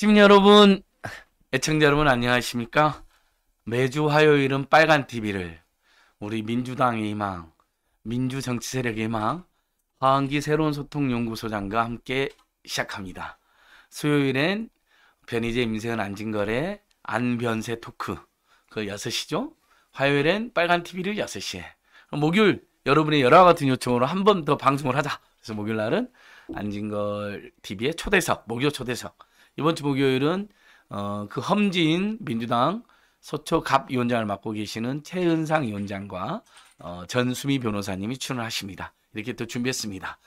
시민 여러분, 애청자 여러분 안녕하십니까? 매주 화요일은 빨간 TV를 우리 민주당의 희망, 민주 정치 세력의 희망, 화한기 새로운 소통 연구소장과 함께 시작합니다. 수요일엔 변희재 임세현 안진걸의 안변세 토크 그 6시죠? 화요일엔 빨간 TV를 6시에 목요일 여러분의 여러 같은 요청으로 한 번 더 방송을 하자. 그래서 목요일 날은 안진걸 TV의 초대석, 목요 초대석 이번 주 목요일은 어, 그 험지인 민주당 서초갑 위원장을 맡고 계시는 최은상 위원장과 어, 전수미 변호사님이 출연하십니다. 이렇게 또 준비했습니다.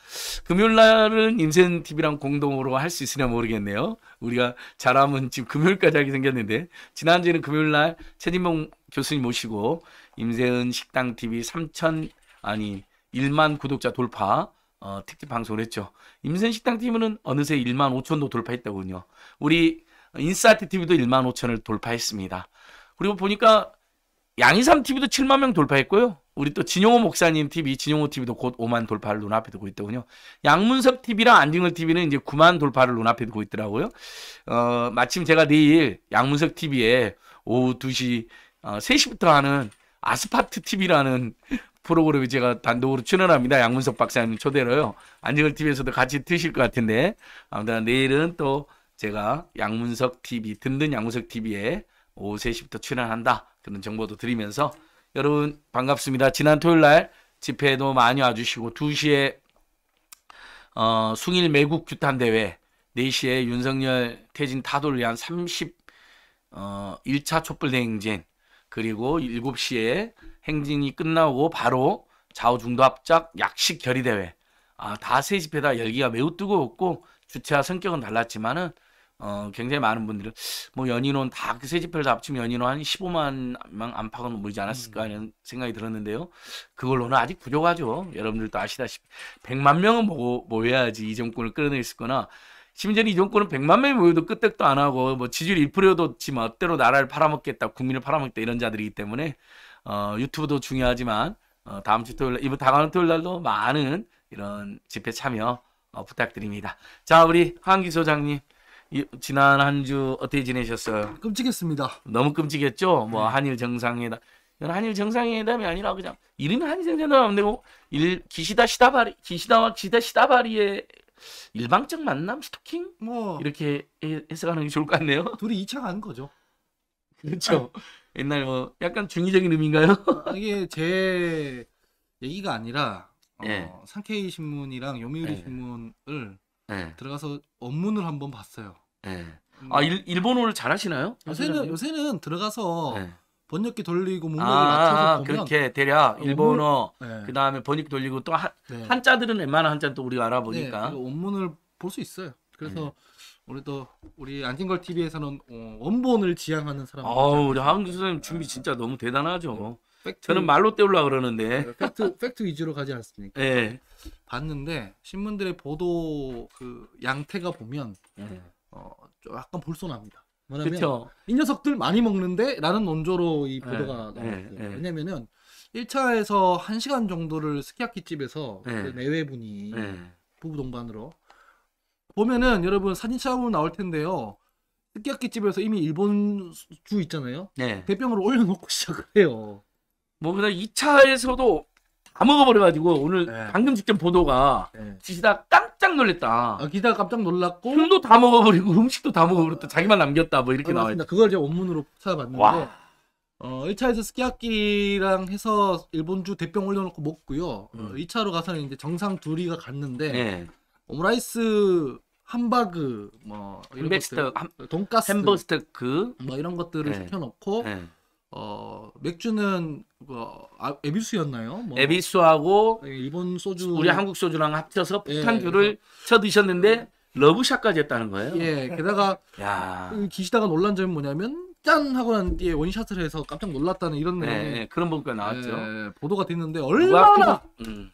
금요일 날은 인센티브랑 공동으로 할 수 있으나 모르겠네요. 우리가 잘하면 지금 금요일까지 하게 생겼는데 지난주에는 금요일 날 최진봉 교수님 모시고 임세은 식당 TV 3천 아니 1만 구독자 돌파 어, 특집 방송을 했죠. 임센식당 TV는 어느새 1만 5천도 돌파했다군요. 우리 인사트 TV도 1만 5천을 돌파했습니다. 그리고 보니까 양희삼 TV도 7만 명 돌파했고요. 우리 또 진용호 목사님 TV, 진용호 TV도 곧 5만 돌파를 눈앞에 두고 있더군요. 양문섭 TV랑 안징을 TV는 이제 9만 돌파를 눈앞에 두고 있더라고요. 어, 마침 제가 내일 양문섭 TV에 오후 2시, 어, 3시부터 하는 아스파트 TV라는 프로그램에 제가 단독으로 출연합니다. 양문석 박사님 초대로요. 안정을 TV에서도 같이 드실 것 같은데 아무튼 내일은 또 제가 양문석 TV 듣는 양문석 TV에 오후 3시부터 출연한다. 그런 정보도 드리면서 여러분 반갑습니다. 지난 토요일 날 집회도 많이 와주시고 2시에 어, 숭일 매국 규탄 대회 4시에 윤석열 퇴진 타도를 위한 30 어, 1차 촛불 대행진 그리고 7시에 행진이 끝나고 바로 좌우 중도 합작 약식 결의 대회. 아, 다세 집회다 열기가 매우 뜨거웠고 주체와 성격은 달랐지만은 어, 굉장히 많은 분들은 뭐 연인원 다그세 집회를 다 합치면 연인원 한 15만 명 안팎은 모이지 않았을까 음. 하는 생각이 들었는데요. 그걸로는 아직 부족하죠. 여러분들도 아시다시피 100만 명은 모, 모여야지 이 정권을 끌어낼 수 있거나 심지어 는이 정권은 100만 명이 모여도 끄떡도 안 하고 뭐 지지율 1%도 지만 어때로 나라를 팔아먹겠다 국민을 팔아먹겠다 이런 자들이기 때문에 어, 유튜브도 중요하지만 어, 다음 주 토요일 이번 다가오는 토요일 날도 많은 이런 집회 참여 어, 부탁드립니다. 자 우리 한기 소장님 이, 지난 한 주 어떻게 지내셨어요? 끔찍했습니다. 너무 끔찍했죠. 뭐 네. 한일 정상회담 이건 한일 정상회담이 아니라 그냥 이름이 한일 정상회담 되고 뭐 일 기시다 시다바리 기시다와 기시다 시다바리의 일방적 만남 스토킹 뭐 이렇게 해석하는 게 좋을 것 같네요. 둘이 2차 간 거죠. 그렇죠. 아, 옛날 뭐 약간 중의적인 의미인가요? 아, 이게 제 얘기가 아니라 어, 예. 상케이 신문이랑 요미우리 예. 신문을 예. 들어가서 원문을 한번 봤어요. 예. 음, 아 일, 본어를 잘하시나요? 요새는 요새는 들어가서 예. 번역기 돌리고 문록을 아, 맞춰서 보면 그렇게 대략 일본어 원 그다음에 번역 기 돌리고 또 한, 네. 한자들은 웬만한 한자는 또 우리가 알아보니까 네, 원문을 볼 수 있어요. 그래서 네. 오늘도 우리 안진걸 TV에서는 어, 원본을 지향하는 사람. 아 우리 한국 선생님 준비 진짜 너무 대단하죠. 팩트, 저는 말로 때우려 그러는데 네, 팩트 팩트 위주로 가지 않습니까? 네. 봤는데 신문들의 보도 그 양태가 보면 네. 어, 약간 볼소납니다. 뭐냐면 이 녀석들 많이 먹는데라는 논조로 이 보도가 네. 예, 나왔어요. 네. 왜냐면은 1차에서 1시간 정도를 스키야키 집에서 그 내외분이 부부 동반으로 보면은 여러분 사진차 보면 나올 텐데요. 스키야키 집에서 이미 일본 주 있잖아요. 네. 대병으로 올려놓고 시작을 해요. 뭐그다 2차에서도 다 먹어버려가지고 오늘 네. 방금 직전 보도가 네. 지시다 깜짝 놀랐다 아, 기시다 깜짝 놀랐고 술도 다 먹어버리고 음식도 다 먹어버렸다. 아, 자기만 남겼다. 뭐 이렇게 아, 나와요. 그걸 이제 원문으로 찾아봤는데 와. 어, 1차에서 스키야키랑 해서 일본주 대병 올려놓고 먹고요. 어, 음. 어, 2차로 가서는 이제 정상 둘이가 갔는데 네. 오므라이스 뭐 함바그 뭐 이런 햄 것들, 돈가스, 햄버스터크 뭐 이런 것들을 네. 시켜놓고 네. 어 맥주는 뭐 아, 에비스였나요 뭐, 에비스하고 예, 일본 소주 우리 한국 소주랑 합쳐서 폭탄주를 예, 쳐 드셨는데 러브샷까지 했다는 거예요. 예, 게다가 야. 기시다가 놀란 점이 뭐냐면 짠 하고 난 뒤에 원샷을 해서 깜짝 놀랐다는 이런 네, 내용의, 그런 분도 나왔죠. 예, 보도가 됐는데 얼마나 음.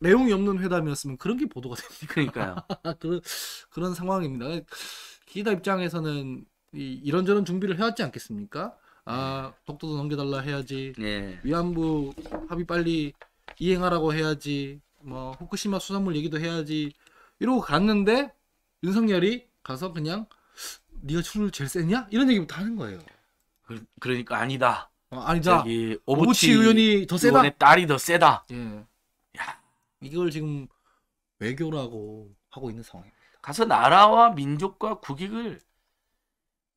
내용이 없는 회담이었으면 그런 게 보도가 됩니까? 그러니까요. 그런 그런 상황입니다. 기다 입장에서는 이, 런저런 준비를 해왔지 않겠습니까? 아 네. 독도도 넘겨달라 해야지. 네. 위안부 합의 빨리 이행하라고 해야지. 뭐 후쿠시마 수산물 얘기도 해야지. 이러고 갔는데 윤석열이 가서 그냥 네가 출술 제일 쎘냐? 이런 얘기부터 하는 거예요. 그, 러니까 아니다. 어, 아니다. 오부치, 오부치 의원이 더 세다. 딸이 더 세다. 예. 야. 이걸 지금 외교라고 하고 있는 상황입니다. 가서 나라와 민족과 국익을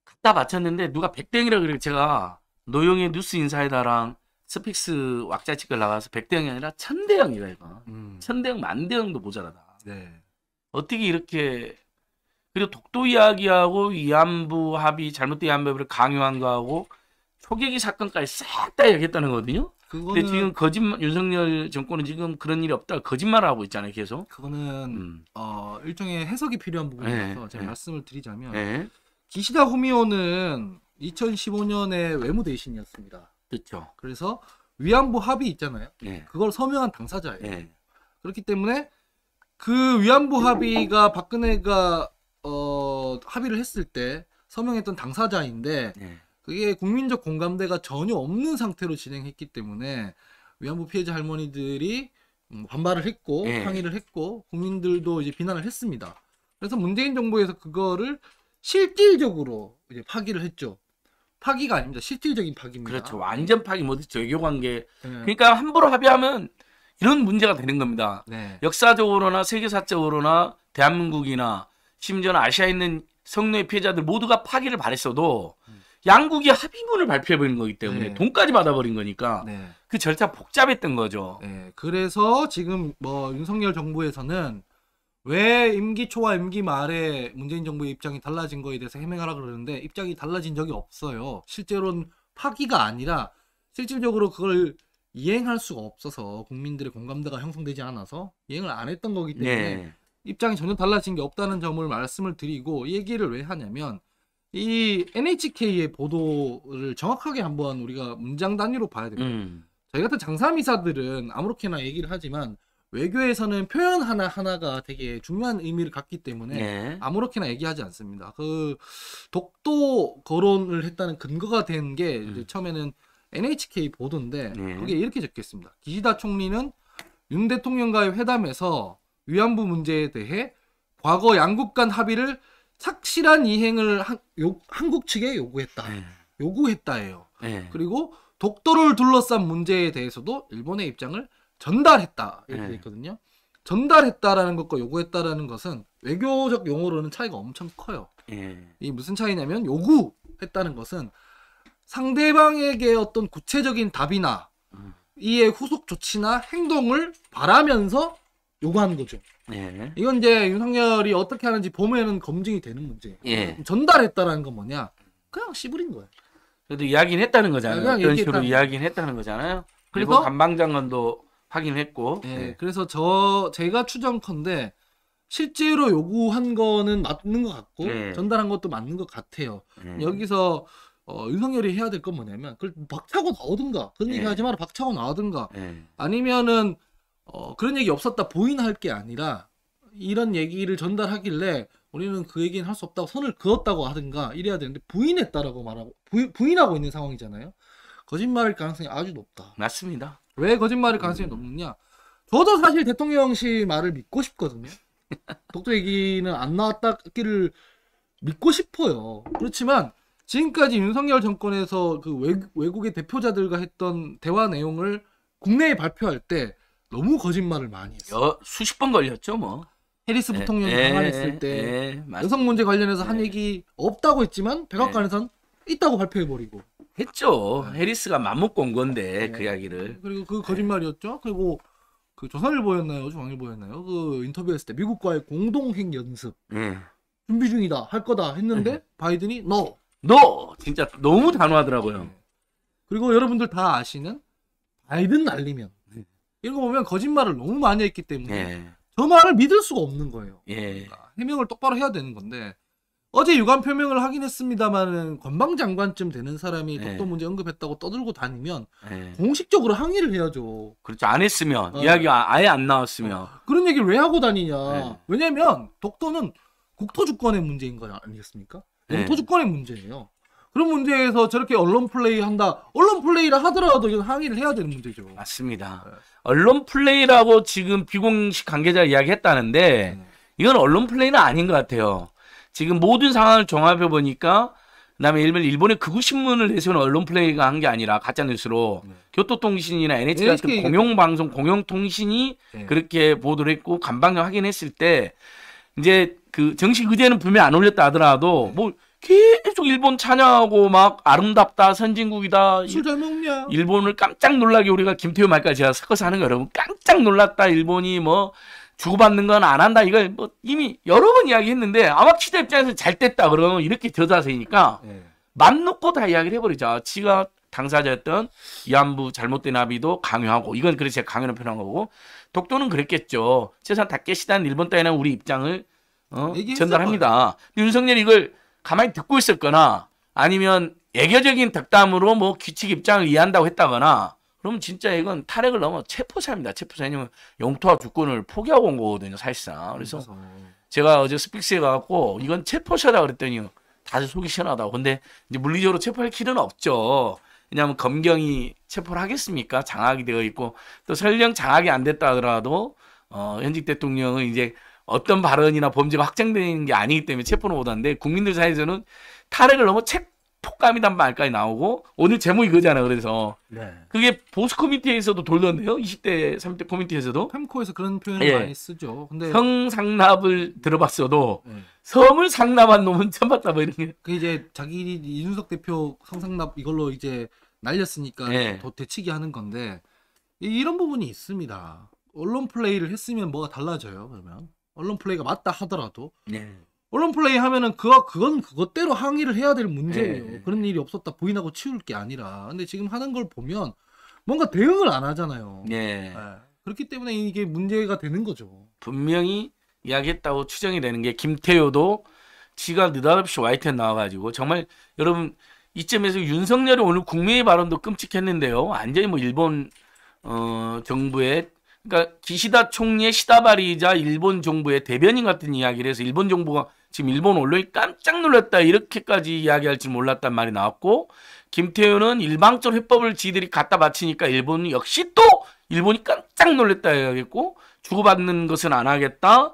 갖다 바쳤는데 누가 백대영이라 그래요. 제가 노영의 뉴스 인사이다랑 스픽스 왁자치글 나가서 백대영이 아니라 천대영이라 이거. 음. 천대영 만대영도 모자라다. 네. 어떻게 이렇게 그리고 독도 이야기하고 위안부 합의 잘못된 위안부를 합의 강요한 거하고 초계기 사건까지 싹 다 얘기했다는 거거든요. 그거는 근데 지금 거짓말 윤석열 정권은 지금 그런 일이 없다 거짓말하고 을 있잖아요 계속. 그거는 음. 어 일종의 해석이 필요한 부분이라서 네, 제가 네. 말씀을 드리자면 네. 기시다 후미오는 2015년에 외무대신이었습니다. 그렇죠. 그래서 위안부 합의 있잖아요. 그걸 서명한 당사자예요. 그렇기 때문에 그 위안부 합의가 박근혜가 어 합의를 했을 때 서명했던 당사자인데. 그게 국민적 공감대가 전혀 없는 상태로 진행했기 때문에 위안부 피해자 할머니들이 음, 반발을 했고 예. 항의를 했고 국민들도 이제 비난을 했습니다. 그래서 문재인 정부에서 그거를 실질적으로 이제 파기를 했죠. 파기가 아닙니다. 실질적인 파기입니다. 그렇죠. 완전 파기 못했죠. 뭐 외교관계. 예. 그러니까 함부로 합의하면 이런 문제가 되는 겁니다. 네. 역사적으로나 세계사적으로나 대한민국이나 심지어는 아시아에 있는 성노예 피해자들 모두가 파기를 바랬어도 음. 양국이 합의문을 발표해 버린 거기 때문에 네. 돈까지 받아버린 거니까 네. 그 절차 복잡했던 거죠. 네. 그래서 지금 뭐 윤석열 정부에서는 왜 임기 초와 임기 말에 문재인 정부의 입장이 달라진 거에 대해서 해명하라 그러는데 입장이 달라진 적이 없어요. 실제로는 파기가 아니라 실질적으로 그걸 이행할 수가 없어서 국민들의 공감대가 형성되지 않아서 이행을 안 했던 거기 때문에 네. 입장이 전혀 달라진 게 없다는 점을 말씀을 드리고 얘기를 왜 하냐면 이 NHK의 보도를 정확하게 한번 우리가 문장 단위로 봐야 됩니다. 음. 저희 같은 장사미사들은 아무렇게나 얘기를 하지만 외교에서는 표현 하나 하나가 되게 중요한 의미를 갖기 때문에 네. 아무렇게나 얘기하지 않습니다. 그 독도 거론을 했다는 근거가 된게 음. 처음에는 NHK 보도인데 네. 그게 이렇게 적혀있습니다. 기시다 총리는 윤 대통령과의 회담에서 위안부 문제에 대해 과거 양국 간 합의를 착실한 이행을 한, 요, 한국 측에 요구했다. 네. 요구했다예요. 네. 그리고 독도를 둘러싼 문제에 대해서도 일본의 입장을 전달했다 이렇게 네. 있거든요. 전달했다라는 것과 요구했다라는 것은 외교적 용어로는 차이가 엄청 커요. 네. 이 무슨 차이냐면 요구했다는 것은 상대방에게 어떤 구체적인 답이나 음. 이에 후속 조치나 행동을 바라면서 요구하는 거죠. 예. 이건 이제 윤석열이 어떻게 하는지 보면은 검증이 되는 문제예 예. 전달했다라는 건 뭐냐? 그냥 씨부린 거예요. 그래도 이야기는 했다는 거잖아요. 아, 그런 얘기 식으로 이야기는 했다는 거잖아요. 그리고 그래 감방장관도 확인했고. 예. 예. 그래서 저 제가 추정컨대 실제로 요구한 거는 맞는 것 같고 예. 전달한 것도 맞는 것 같아요. 예. 여기서 어, 윤석열이 해야 될 건 뭐냐면 그걸 박차고 나오든가 그런 예. 얘기 하지 마라 박차고 나오든가 아니면은 어, 그런 얘기 없었다 보인할 게 아니라 이런 얘기를 전달하길래 우리는 그 얘기는 할 수 없다고 선을 그었다고 하든가 이래야 되는데 부인했다라고 말하고 부인, 하고 있는 상황이잖아요. 거짓말일 가능성이 아주 높다. 맞습니다. 왜 거짓말일 가능성이 음. 높느냐? 저도 사실 대통령실 말을 믿고 싶거든요. 독도 얘기는 안 나왔다기를 믿고 싶어요. 그렇지만 지금까지 윤석열 정권에서 그 외, 외국의 대표자들과 했던 대화 내용을 국내에 발표할 때 너무 거짓말을 많이 했어요. 여, 수십 번 걸렸죠, 뭐. 해리스 예, 부통령이 방한했을 예, 때 에, 예, 여성 문제 관련해서 한 얘기 없다고 했지만 백악관에선 있다고 발표해버리고 했죠. 해리스가 맘먹고 온 건데 네. 그 이야기를. 그리고 그 네. 거짓말이었죠. 그리고 그 조선일보였나요, 중앙일보였나요? 그 인터뷰했을 때 미국과의 공동핵 연습 준비 중이다, 할 거다 했는데 네. 바이든이 no, no 진짜 너무 단호하더라고요. 네. 그리고 여러분들 다 아시는 바이든 날리면 읽어보면 거짓말을 너무 많이 했기 때문에 예. 저 말을 믿을 수가 없는 거예요. 예. 그러니까 해명을 똑바로 해야 되는 건데 어제 유감 표명을 하긴 했습니다만은 관방 장관쯤 되는 사람이 예. 독도 문제 언급했다고 떠들고 다니면 공식적으로 항의를 해야죠. 그렇죠. 안 했으면 어. 이야기 가 아예 안 나왔으면 어. 그런 얘기를 왜 하고 다니냐? 왜냐면 독도는 국토 주권의 문제인 거 아니겠습니까? 영토 주권의 문제예요. 그런 문제에서 저렇게 언론 플레이 한다. 언론 플레이를 하더라도 이건 항의를 해야 되는 문제죠. 맞습니다. 네. 언론 플레이라고 지금 비공식 관계자 이야기했다는데 네. 이건 언론 플레이는 아닌 것 같아요. 지금 모든 상황을 종합해 보니까 그다음에 일본 일본의 극우 신문을 내세우는 언론 플레이가 한 게 아니라 가짜 뉴스로 네. 교토통신이나 NHK 같은 NHK... 공영 방송 공영 통신이 네. 그렇게 보도를 했고 간방역 확인했을 때 이제 그 정식 의제는 분명 안 올렸다 하더라도 뭐 계속 일본 찬양하고 막 아름답다 선진국이다 술잘 먹냐 일본을 깜짝 놀라게 우리가 김태우 말까지 제가 섞어서 하는 거 여러분 깜짝 놀랐다 일본이 뭐 주고받는 건 안 한다 이걸 뭐 이미 여러 번 이야기했는데 아마취어 입장에서 잘 됐다 그러면 이렇게 저자세니까 네. 맘 놓고 다 이야기를 해버리자 지가 당사자였던 이안부 잘못된 합의도 강요하고 이건 그래서 제가 강요로 표현한 거고 독도는 그랬겠죠 세상 다깨시다는 일본 땅에는 우리 입장을 어, 전달합니다 근데 윤석열이 이걸 가만히 듣고 있었거나 아니면 애교적인 덕담으로 뭐 규칙 입장을 이해한다고 했다거나 그러면 진짜 이건 탈핵을 넘어 체포사입니다. 체포사. 왜냐면 영토와 주권을 포기하고 온 거거든요. 사실상. 그래서 제가 어제 스픽스에 가갖고 이건 체포사다 그랬더니 다들 속이 시원하다고. 근데 이제 물리적으로 체포할 길은 없죠. 왜냐하면 검경이 체포를 하겠습니까? 장악이 되어 있고 또 설령 장악이 안 됐다 하더라도 어, 현직 대통령은 이제 어떤 발언이나 범죄가 확정되는게 아니기 때문에 체포는 못한데 국민들 사이에서는 탈핵을 넘어 체폭감이란 말까지 나오고 오늘 제목이 그거잖아 그래서 네. 그게 보수 커뮤니티에서도 돌렸네요 20대 30대 커뮤니티에서도 탐코에서 그런 표현을 예. 많이 쓰죠 근데 성 상납을 들어봤어도 네. 성을 상납한 놈은 처음 봤다 뭐 이런 게그 이제 자기 이준석 대표 성 상납 이걸로 이제 날렸으니까 네. 더 대치기 하는 건데 이런 부분이 있습니다. 언론 플레이를 했으면 뭐가 달라져요, 그러면? 언론 플레이가 맞다 하더라도 네. 언론 플레이 하면은 그 그건 그것대로 항의를 해야 될 문제예요. 네. 그런 일이 없었다 부인하고 치울 게 아니라 근데 지금 하는 걸 보면 뭔가 대응을 안 하잖아요. 네. 네. 그렇기 때문에 이게 문제가 되는 거죠. 분명히 이야기했다고 추정이 되는 게 김태효도 지가 느닷없이 YTN 나와가지고 정말 여러분 이쯤에서 윤석열이 오늘 국민의 발언도 끔찍했는데요. 완전히 뭐 일본 어, 정부의 그러니까 기시다 총리의 시다바리이자 일본 정부의 대변인 같은 이야기를 해서 일본 정부가 지금 일본 언론이 깜짝 놀랐다 이렇게까지 이야기할 줄 몰랐단 말이 나왔고 김태우는 일방적 회법을 지들이 갖다 바치니까 일본 역시 또 일본이 깜짝 놀랐다 이야기했고 주고받는 것은 안 하겠다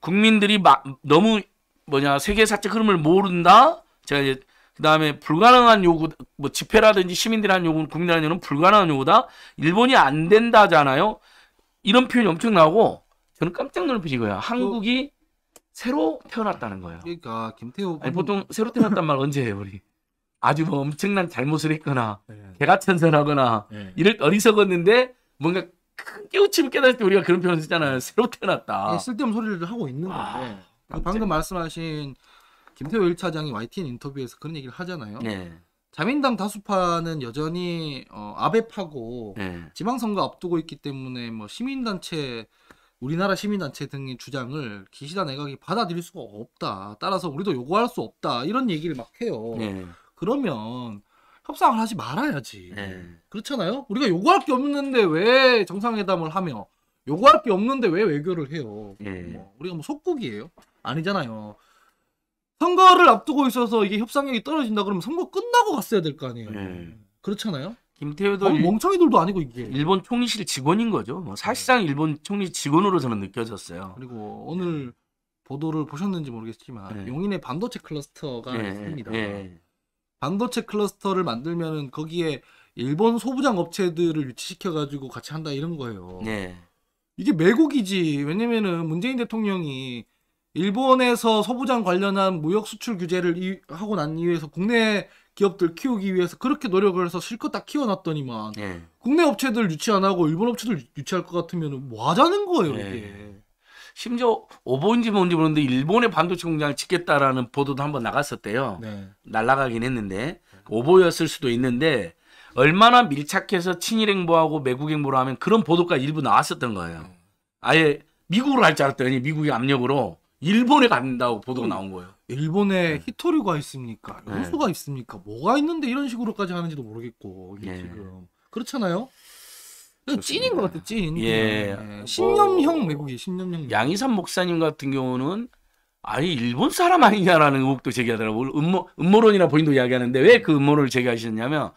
국민들이 마, 너무 뭐냐 세계 사적 흐름을 모른다 제가 이제 그 다음에 불가능한 요구, 뭐 집회라든지 시민들이 한 요구는 국민들 한 요구는 불가능한 요구다. 일본이 안 된다잖아요. 이런 표현이 엄청 나오고 저는 깜짝 놀란 표현요 그 한국이 그... 새로 태어났다는 거예요. 그러니까 김태호 아니, 보통 새로 태어났단 말 언제 해요 우리? 아주 뭐 엄청난 잘못을 했거나 네. 개가천선하거나 네. 이럴 어리석었는데 뭔가 깨우침을 깨달을 때 우리가 그런 표현을 쓰잖아요. 새로 태어났다. 네, 쓸데없는 소리를 하고 있는 와, 아, 건데 깜짝 방금 말씀하신 김태호 1차장이 YTN 인터뷰에서 그런 얘기를 하잖아요. 네. 자민당 다수파는 여전히 어, 아베파고 네. 지방선거 앞두고 있기 때문에 뭐 시민단체 우리나라 시민단체 등의 주장을 기시다 내각이 받아들일 수가 없다. 따라서 우리도 요구할 수 없다. 이런 얘기를 막 해요. 네. 그러면 협상을 하지 말아야지. 네. 그렇잖아요. 우리가 요구할 게 없는데 왜 정상회담을 하며 요구할 게 없는데 왜 외교를 해요? 뭐 우리가 뭐 속국이에요? 아니잖아요. 선거를 앞두고 있어서 이게 협상력이 떨어진다 그러면 선거 끝나고 갔어야 될 거 아니에요. 네. 그렇잖아요. 김태우도 아, 멍청이들도 아니고 이게 일본 총리실 직원인 거죠. 뭐 네. 사실상 일본 총리 직원으로 저는 느껴졌어요. 그리고 오늘 보도를 보셨는지 모르겠지만 네. 용인의 반도체 클러스터가 네. 있습니다. 네. 반도체 클러스터를 만들면은 거기에 일본 소부장 업체들을 유치시켜 가지고 같이 한다 이런 거예요. 네. 이게 매국이지. 왜냐면은 문재인 대통령이 일본에서 소부장 관련한 무역 수출 규제를 이, 하고 난 이후에서 국내 기업들 키우기 위해서 그렇게 노력을 해서 실컷 다 키워놨더니만 네. 국내 업체들 유치 안 하고 일본 업체들 유치할 것 같으면 뭐 하자는 거예요 예. 이게 심지어 오버인지 뭔지 모르는데 일본의 반도체 공장을 짓겠다라는 보도도 한번 나갔었대요 네. 날라가긴 했는데 오버였을 수도 있는데 얼마나 밀착해서 친일 행보하고 매국 행보를 하면 그런 보도가 일부 나왔었던 거예요 네. 아예 미국으로 할줄 알았더니 미국의 압력으로 일본에 간다고 보도가 음. 나온 거예요. 일본에 네. 히토류가 있습니까? 네. 요수가 있습니까? 뭐가 있는데 이런 식으로까지 하는지도 모르겠고 이게 네. 지금 그렇잖아요. 찐인 것 같아, 찐. 예. 뭐 신념형 어... 외국인 신념형. 양이산 목사님 같은 경우는 아니 일본 사람 아니냐라는 의혹도 제기하더라고요. 음모 음모론이나 본인도 이야기하는데 왜 그 음모론을 제기하셨냐면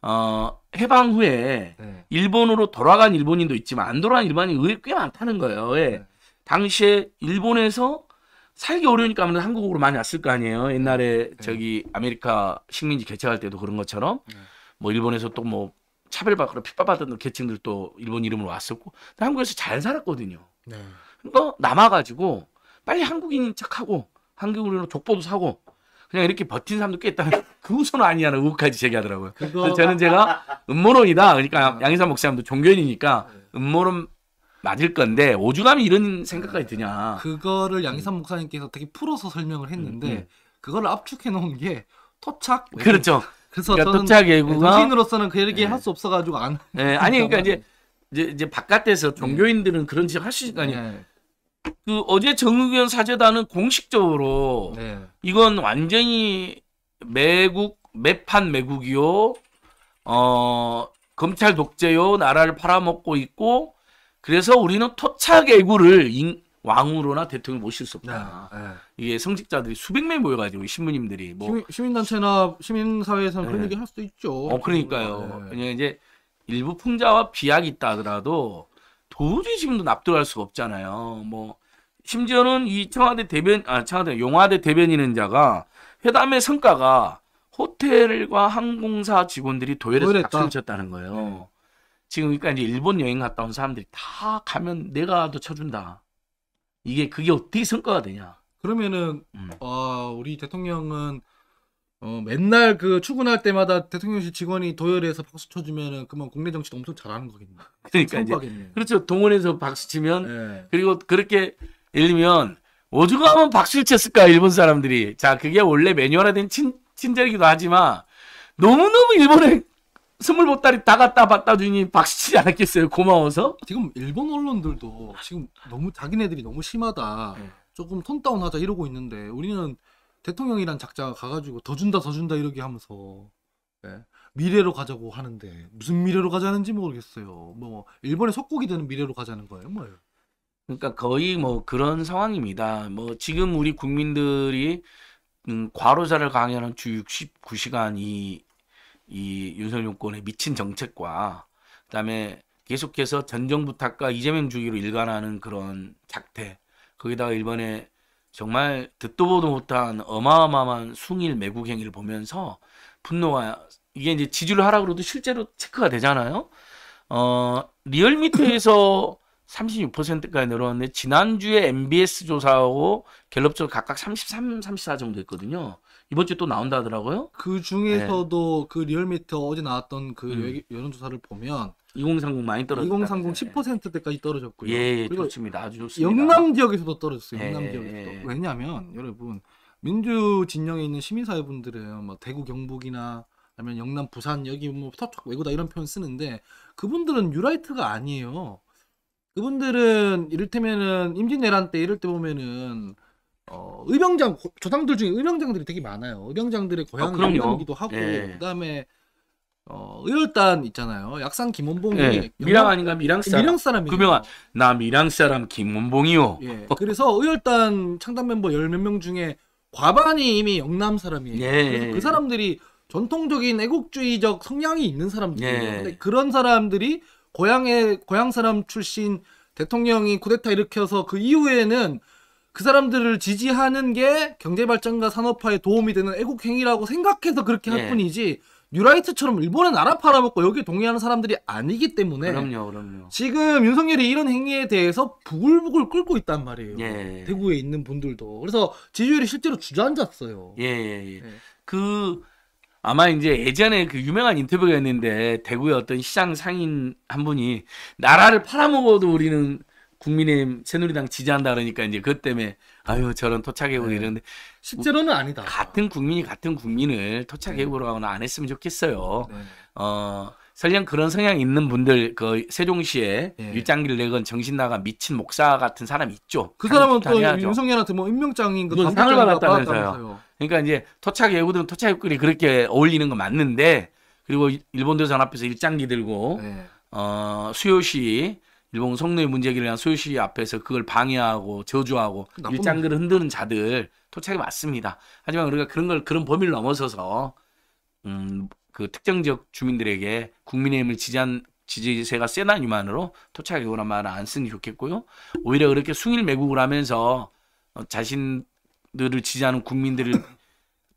어 해방 후에 네. 일본으로 돌아간 일본인도 있지만 안 돌아간 일본인 의외 꽤 많다는 거예요. 왜? 예. 네. 당시에 일본에서 살기 어려우니까 아무래도 한국으로 많이 왔을 거 아니에요. 옛날에 네. 저기 아메리카 식민지 개척할 때도 그런 것처럼 네. 뭐 일본에서 또 뭐 차별받거나 핍박받던 계층들 또 일본 이름으로 왔었고 한국에서 잘 살았거든요. 네. 그러니까 남아가지고 빨리 한국인인 척하고 한국으로 족보도 사고 그냥 이렇게 버틴 사람도 꽤 있다는 그 우선 아니냐는 의혹까지 제기하더라고요. 그거... 저는 제가 음모론이다. 그러니까 양의사 목사님도 종교인이니까 음모론 맞을 건데 오죽하면 이런 생각까지 드냐. 그거를 양희삼 목사님께서 되게 풀어서 설명을 했는데 음. 음. 그거를 압축해 놓은 게 토착. 외국. 그렇죠. 그래서 그러니까 저는 토신으로서는그렇게 네, 예. 네. 할수 없어가지고 안. 예. 아니 그러니까 이제 이제, 이제 바깥에서 종교인들은 그런 짓 하시니까 예. 그 어제 정의견 사제단은 공식적으로 네. 이건 완전히 매국 매판 매국이요 어 검찰 독재요 나라를 팔아먹고 있고 그래서 우리는 토착 애구를 인, 왕으로나 대통령 모실 수 없다. 네, 네. 이게 성직자들이 수백 명이 모여가지고 신부님들이 뭐 시민, 단체나 시민사회에서 네. 그런 얘기 할 수도 있죠. 어 그러니까요. 네. 그냥 이제 일부 풍자와 비약이 있다 하더라도 도저히 지금도 납득할 수가 없잖아요. 뭐 심지어는 이 청와대 대변 아 청와대 용화대 대변인인 자가 회담의 성과가 호텔과 항공사 직원들이 도열해서 도열했다. 박수를 쳤다는 거예요. 네. 지금 그러니까 이제 일본 여행 갔다 온 사람들이 다 가면 내가 도 쳐준다. 이게 그게 어떻게 성과가 되냐? 그러면은 음. 어, 우리 대통령은 어, 맨날 그 출근할 때마다 대통령실 직원이 도열해서 박수 쳐주면은 그만 국내 정치도 엄청 잘하는 거겠네. 그러니까 이제 그렇죠. 동원해서 박수 치면 네. 그리고 그렇게 예를 들면 오죽하면 박수를 쳤을까 일본 사람들이. 자 그게 원래 매뉴얼화된 친 친절이기도 하지만 너무너무 일본의 스물 보따리 다 갖다 받다 주니 박수치지 않았겠어요? 고마워서? 지금 일본 언론들도 지금 너무 자기네들이 너무 심하다. 네. 조금 톤다운 하자 이러고 있는데 우리는 대통령이란 작자가 가가지고 더 준다 더 준다 이러게 하면서 네. 미래로 가자고 하는데 무슨 미래로 가자는지 모르겠어요. 뭐 일본의 속국이 되는 미래로 가자는 거예요, 뭐예요? 그러니까 거의 뭐 그런 상황입니다. 뭐 지금 우리 국민들이 음, 과로사를 강요하는주 69시간이 이 윤석열 정권의 미친 정책과 그다음에 계속해서 전정 부탁과 이재명 주기로 일관하는 그런 작태 거기다가 이번에 정말 듣도 보도 못한 어마어마한 숭일 매국 행위를 보면서 분노가 이게 이제 지지율 하락으로도 실제로 체크가 되잖아요. 어 리얼미터에서 36%까지 늘어났는데 지난주에 MBS 조사하고 갤럽 조사 각각 33, 34 정도 했거든요. 이번 주에 또 나온다 하더라고요. 그 네. 중에서도 네. 그 리얼미터 어제 나왔던 그 음. 여론조사를 보면 2030 많이 떨어졌다. 2030 10%대까지 떨어졌고요. 예, 예 좋습니다. 아주 좋습니다. 영남 지역에서도 떨어졌어요. 영남 예, 지역에서도. 예, 왜냐하면 여러분 민주 진영에 있는 시민사회분들은 뭐 대구 경북이나 아니면 영남 부산 여기 뭐 서쪽 외고다 이런 표현 쓰는데 그분들은 유라이트가 아니에요. 그분들은 이를테면은 임진왜란 때 이럴 때 보면은 어, 의병장 조상들 중에 의병장들이 되게 많아요. 의병장들의 고향이기도 어, 하고 네. 그다음에 어, 의열단 있잖아요. 약산 김원봉이 네. 밀양 아닌가 밀양 사람. 밀양 사람이 그명한 나 밀양 사람 김원봉이요. 예. 그래서 의열단 창단 멤버 열몇명 중에 과반이 이미 영남 사람이에요. 예. 그래서 그 사람들이 전통적인 애국주의적 성향이 있는 사람들이에요. 예. 근데 그런 사람들이 고향의 고향 사람 출신 대통령이 쿠데타 일으켜서 그 이후에는 그 사람들을 지지하는 게 경제 발전과 산업화에 도움이 되는 애국 행위라고 생각해서 그렇게 할 예. 뿐이지 뉴라이트처럼 일본은 나라 팔아먹고 여기 동의하는 사람들이 아니기 때문에 그럼요, 그럼요. 지금 윤석열이 이런 행위에 대해서 부글부글 끓고 있단 말이에요. 예. 대구에 있는 분들도 그래서 지지율이 실제로 주저앉았어요. 예, 예, 예. 예. 그 아마 이제 예전에 그 유명한 인터뷰가 있는데 대구의 어떤 시장 상인 한 분이 나라를 팔아먹어도 우리는 국민의힘 새누리당 지지한다 그러니까 이제 그것 때문에 아유 저런 토착애국 네. 이러는데 실제로는 아니다. 같은 국민이 같은 국민을 토착애국으로 네. 하거나 안 했으면 좋겠어요. 네. 어 설령 그런 성향이 있는 분들 그 세종시에 네. 일장기를 내건 정신 나가 미친 목사 같은 사람 있죠. 그 사람은 또 윤석열한테 뭐 임명장인 그 상을 받았다면서요. 그러니까 이제 토착 예우들은 토착애국이 그렇게 어울리는 건 맞는데 그리고 일본도 전합에서 일장기 들고 네. 어 수요시 일본 성노예 문제 얘기를 한 소요시 앞에서 그걸 방해하고 저주하고 일장을 흔드는 자들 토착이 맞습니다. 하지만 우리가 그런 걸 그런 범위를 넘어서서 음, 그 특정 지역 주민들에게 국민의힘을 지지한 지지세가 세다 유만으로 토착 요구란 말을 안 쓰는 게 좋겠고요. 오히려 그렇게 숭일 매국을 하면서 어, 자신들을 지지하는 국민들을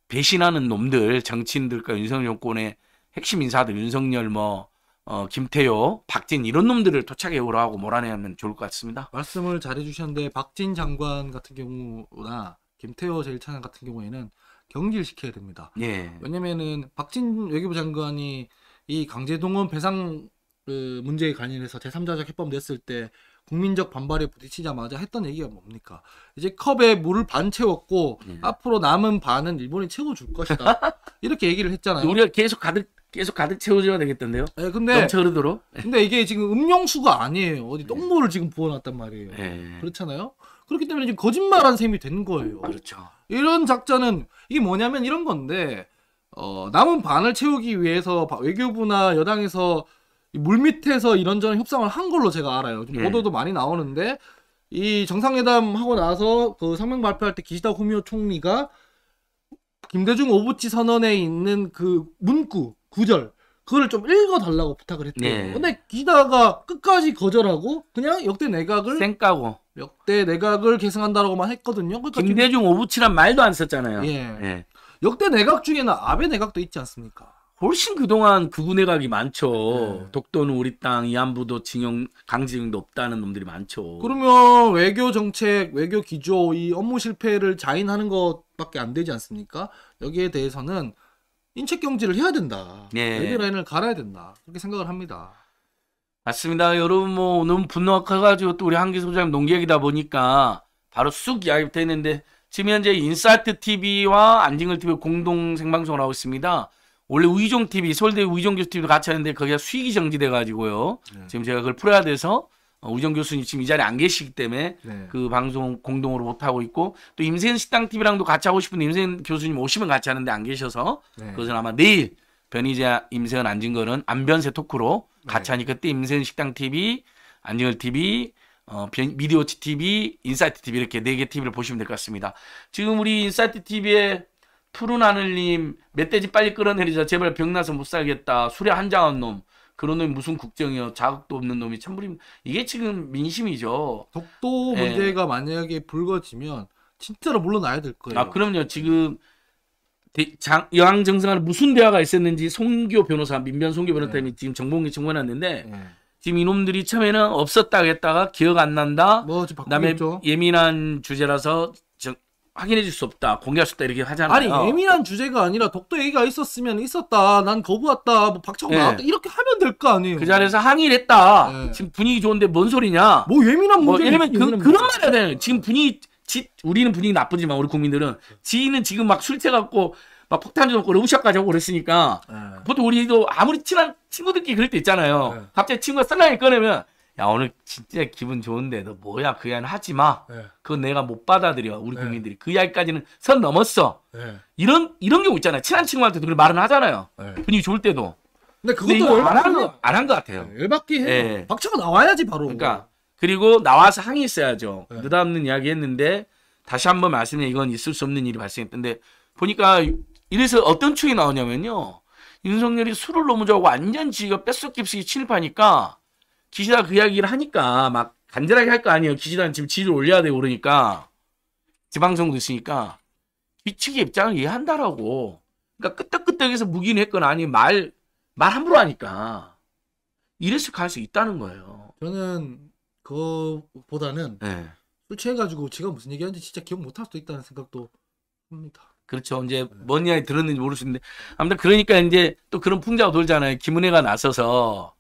배신하는 놈들 정치인들과 윤석열 정권의 핵심 인사들 윤석열 뭐 어, 김태호 박진 이런 놈들을 토착에 오라고 몰아내면 좋을 것 같습니다. 말씀을 잘해주셨는데 박진 장관 같은 경우나 김태효 제1차관 같은 경우에는 경질 시켜야 됩니다. 예. 왜냐면은 박진 외교부 장관이 이 강제동원 배상 그 문제에 관련해서 제3자적 해법 냈을 때 국민적 반발에 부딪히자마자 했던 얘기가 뭡니까? 이제 컵에 물을 반 채웠고 음. 앞으로 남은 반은 일본이 채워줄 것이다. 이렇게 얘기를 했잖아요. 우리가 계속 가득 계속 가득 채워줘야 되겠던데요. 네, 근데 넘쳐 흐르도록. 예. 근데 이게 지금 음용수가 아니에요. 어디 네. 똥물을 지금 부어놨단 말이에요. 네. 그렇잖아요. 그렇기 때문에 지금 거짓말한 셈이 된 거예요. 그렇죠. 이런 작전은 이게 뭐냐면 이런 건데 어, 남은 반을 채우기 위해서 외교부나 여당에서 물 밑에서 이런저런 협상을 한 걸로 제가 알아요. 좀 보도도 많이 나오는데 이 정상회담 하고 나서 그 성명 발표할 때 기시다 후미오 총리가 김대중 오부치 선언에 있는 그 문구 구절 그걸 좀 읽어달라고 부탁을 했대요. 네. 근데 기다가 끝까지 거절하고 그냥 역대 내각을 쌩까고 역대 내각을 계승한다라고만 했거든요. 그러니까 김대중 오부치란 말도 안 썼잖아요. 예. 예. 역대 내각 중에는 아베 내각도 있지 않습니까? 훨씬 그동안 극우 내각이 많죠. 예. 독도는 우리 땅, 이안부도 징용, 강제징용도 없다는 놈들이 많죠. 그러면 외교 정책, 외교 기조, 이 업무 실패를 자인하는 것밖에 안 되지 않습니까? 여기에 대해서는 인체경질을 해야 된다. 네. 레드 라인을 갈아야 된다. 그렇게 생각을 합니다. 맞습니다. 여러분 뭐 오늘 분노해가지고 또 우리 한기 소장 농객이다 보니까 바로 쑥이야기부는데 지금 현재 인사이트 TV와 안징글 TV 공동 생방송을 하고 있습니다. 원래 우이종 TV 서울대 우이종 교수 TV도 같이 하는데 거기가 수익이 정지돼가지고요. 네. 지금 제가 그걸 풀어야 돼서 어, 우정 교수님 지금 이 자리에 안 계시기 때문에 네. 그 방송 공동으로 못 하고 있고 또 임세현 식당 TV랑도 같이 하고 싶은데 임세현 교수님 오시면 같이 하는데 안 계셔서 네. 그것은 아마 내일 변희재 임세현 안진거는 안변세 토크로 네. 같이 하니 까 그때 임세현 식당 TV 안진걸 TV 어, 미디어치 TV, 인사이트 TV 이렇게 네 개 TV를 보시면 될 것 같습니다. 지금 우리 인사이트 TV에 푸른 하늘님 멧돼지 빨리 끌어내리자 제발 병나서 못 살겠다 수레 한 장한 놈 그런 놈이 무슨 국정이요 자극도 없는 놈이 참부림 뭐, 이게 지금 민심이죠. 독도 예. 문제가 예. 만약에 불거지면 진짜로 물러나야 될 거예요. 아 그럼요. 지금 대, 장, 여왕 정상간에 무슨 대화가 있었는지 송교 변호사 민변 송교 변호사님이 네. 예. 지금 정봉기 증언했는데 예. 지금 이놈들이 처음에는 없었다 했다가 기억 안 난다. 뭐 그다음에 예민한 주제라서 확인해 줄 수 없다, 공개할 수 없다 이렇게 하잖아요. 아니 예민한 주제가 아니라 독도 얘기가 있었으면 있었다, 난 거부했다, 뭐 박차고 네. 나왔다 이렇게 하면 될 거 아니에요. 그 자리에서 항의를 했다. 네. 지금 분위기 좋은데 뭔 소리냐? 뭐 예민한 뭐 그, 문제. 뭐, 그, 문제. 그런 말 해야 되는. 네. 지금 분위기 지, 우리는 분위기 나쁘지만 우리 국민들은 지인은 지금 막 술 취해갖고 막 폭탄도 놓고 러브샷까지 하고 그랬으니까 네. 보통 우리도 아무리 친한 친구들끼리 그럴 때 있잖아요. 갑자기 친구가 썰라니 꺼내면 야 오늘 진짜 기분 좋은데 너 뭐야 그 이야기는 하지 마. 네. 예. 그건 내가 못 받아들여 우리 네. 국민들이 그 이야기까지는 선 넘었어. 네. 이런 이런 경우 있잖아요. 친한 친구한테도 그걸 말은 하잖아요. 분위기 좋을 때도. 근데 그것도 안한거안한 거 같아요. 열받기 해. 박차고 나와야지 바로. 그러니까 그리고 나와서 항의 했어야죠 느닷없는 그 이야기 했는데 다시 한번 말씀해 이건 있을 수 없는 일이 발생했던데 보니까 이래서 어떤 추이 나오냐면요. 윤석열이 술을 너무 좋아하고 완전 지가 뼛속 깊이 숙 침입하니까 기시다 그 이야기를 하니까 막 간절하게 할 거 아니에요. 기시다는 지금 지지를 올려야 되고 그러니까 지방선거도 있으니까 뒤치의 입장을 이해한다라고. 그러니까 끄떡끄떡해서 묵인했거나 아니면 말, 말 함부로 하니까 이랬을 갈수 있다는 거예요. 저는 그거보다는 네. 술 취해가지고 제가 무슨 얘기하는지 진짜 기억 못할 수도 있다는 생각도 합니다. 그렇죠. 이제 네. 뭔 이야기 들었는지 모를수있는데 아무튼 그러니까 이제 또 그런 풍자가 돌잖아요. 김은혜가 나서서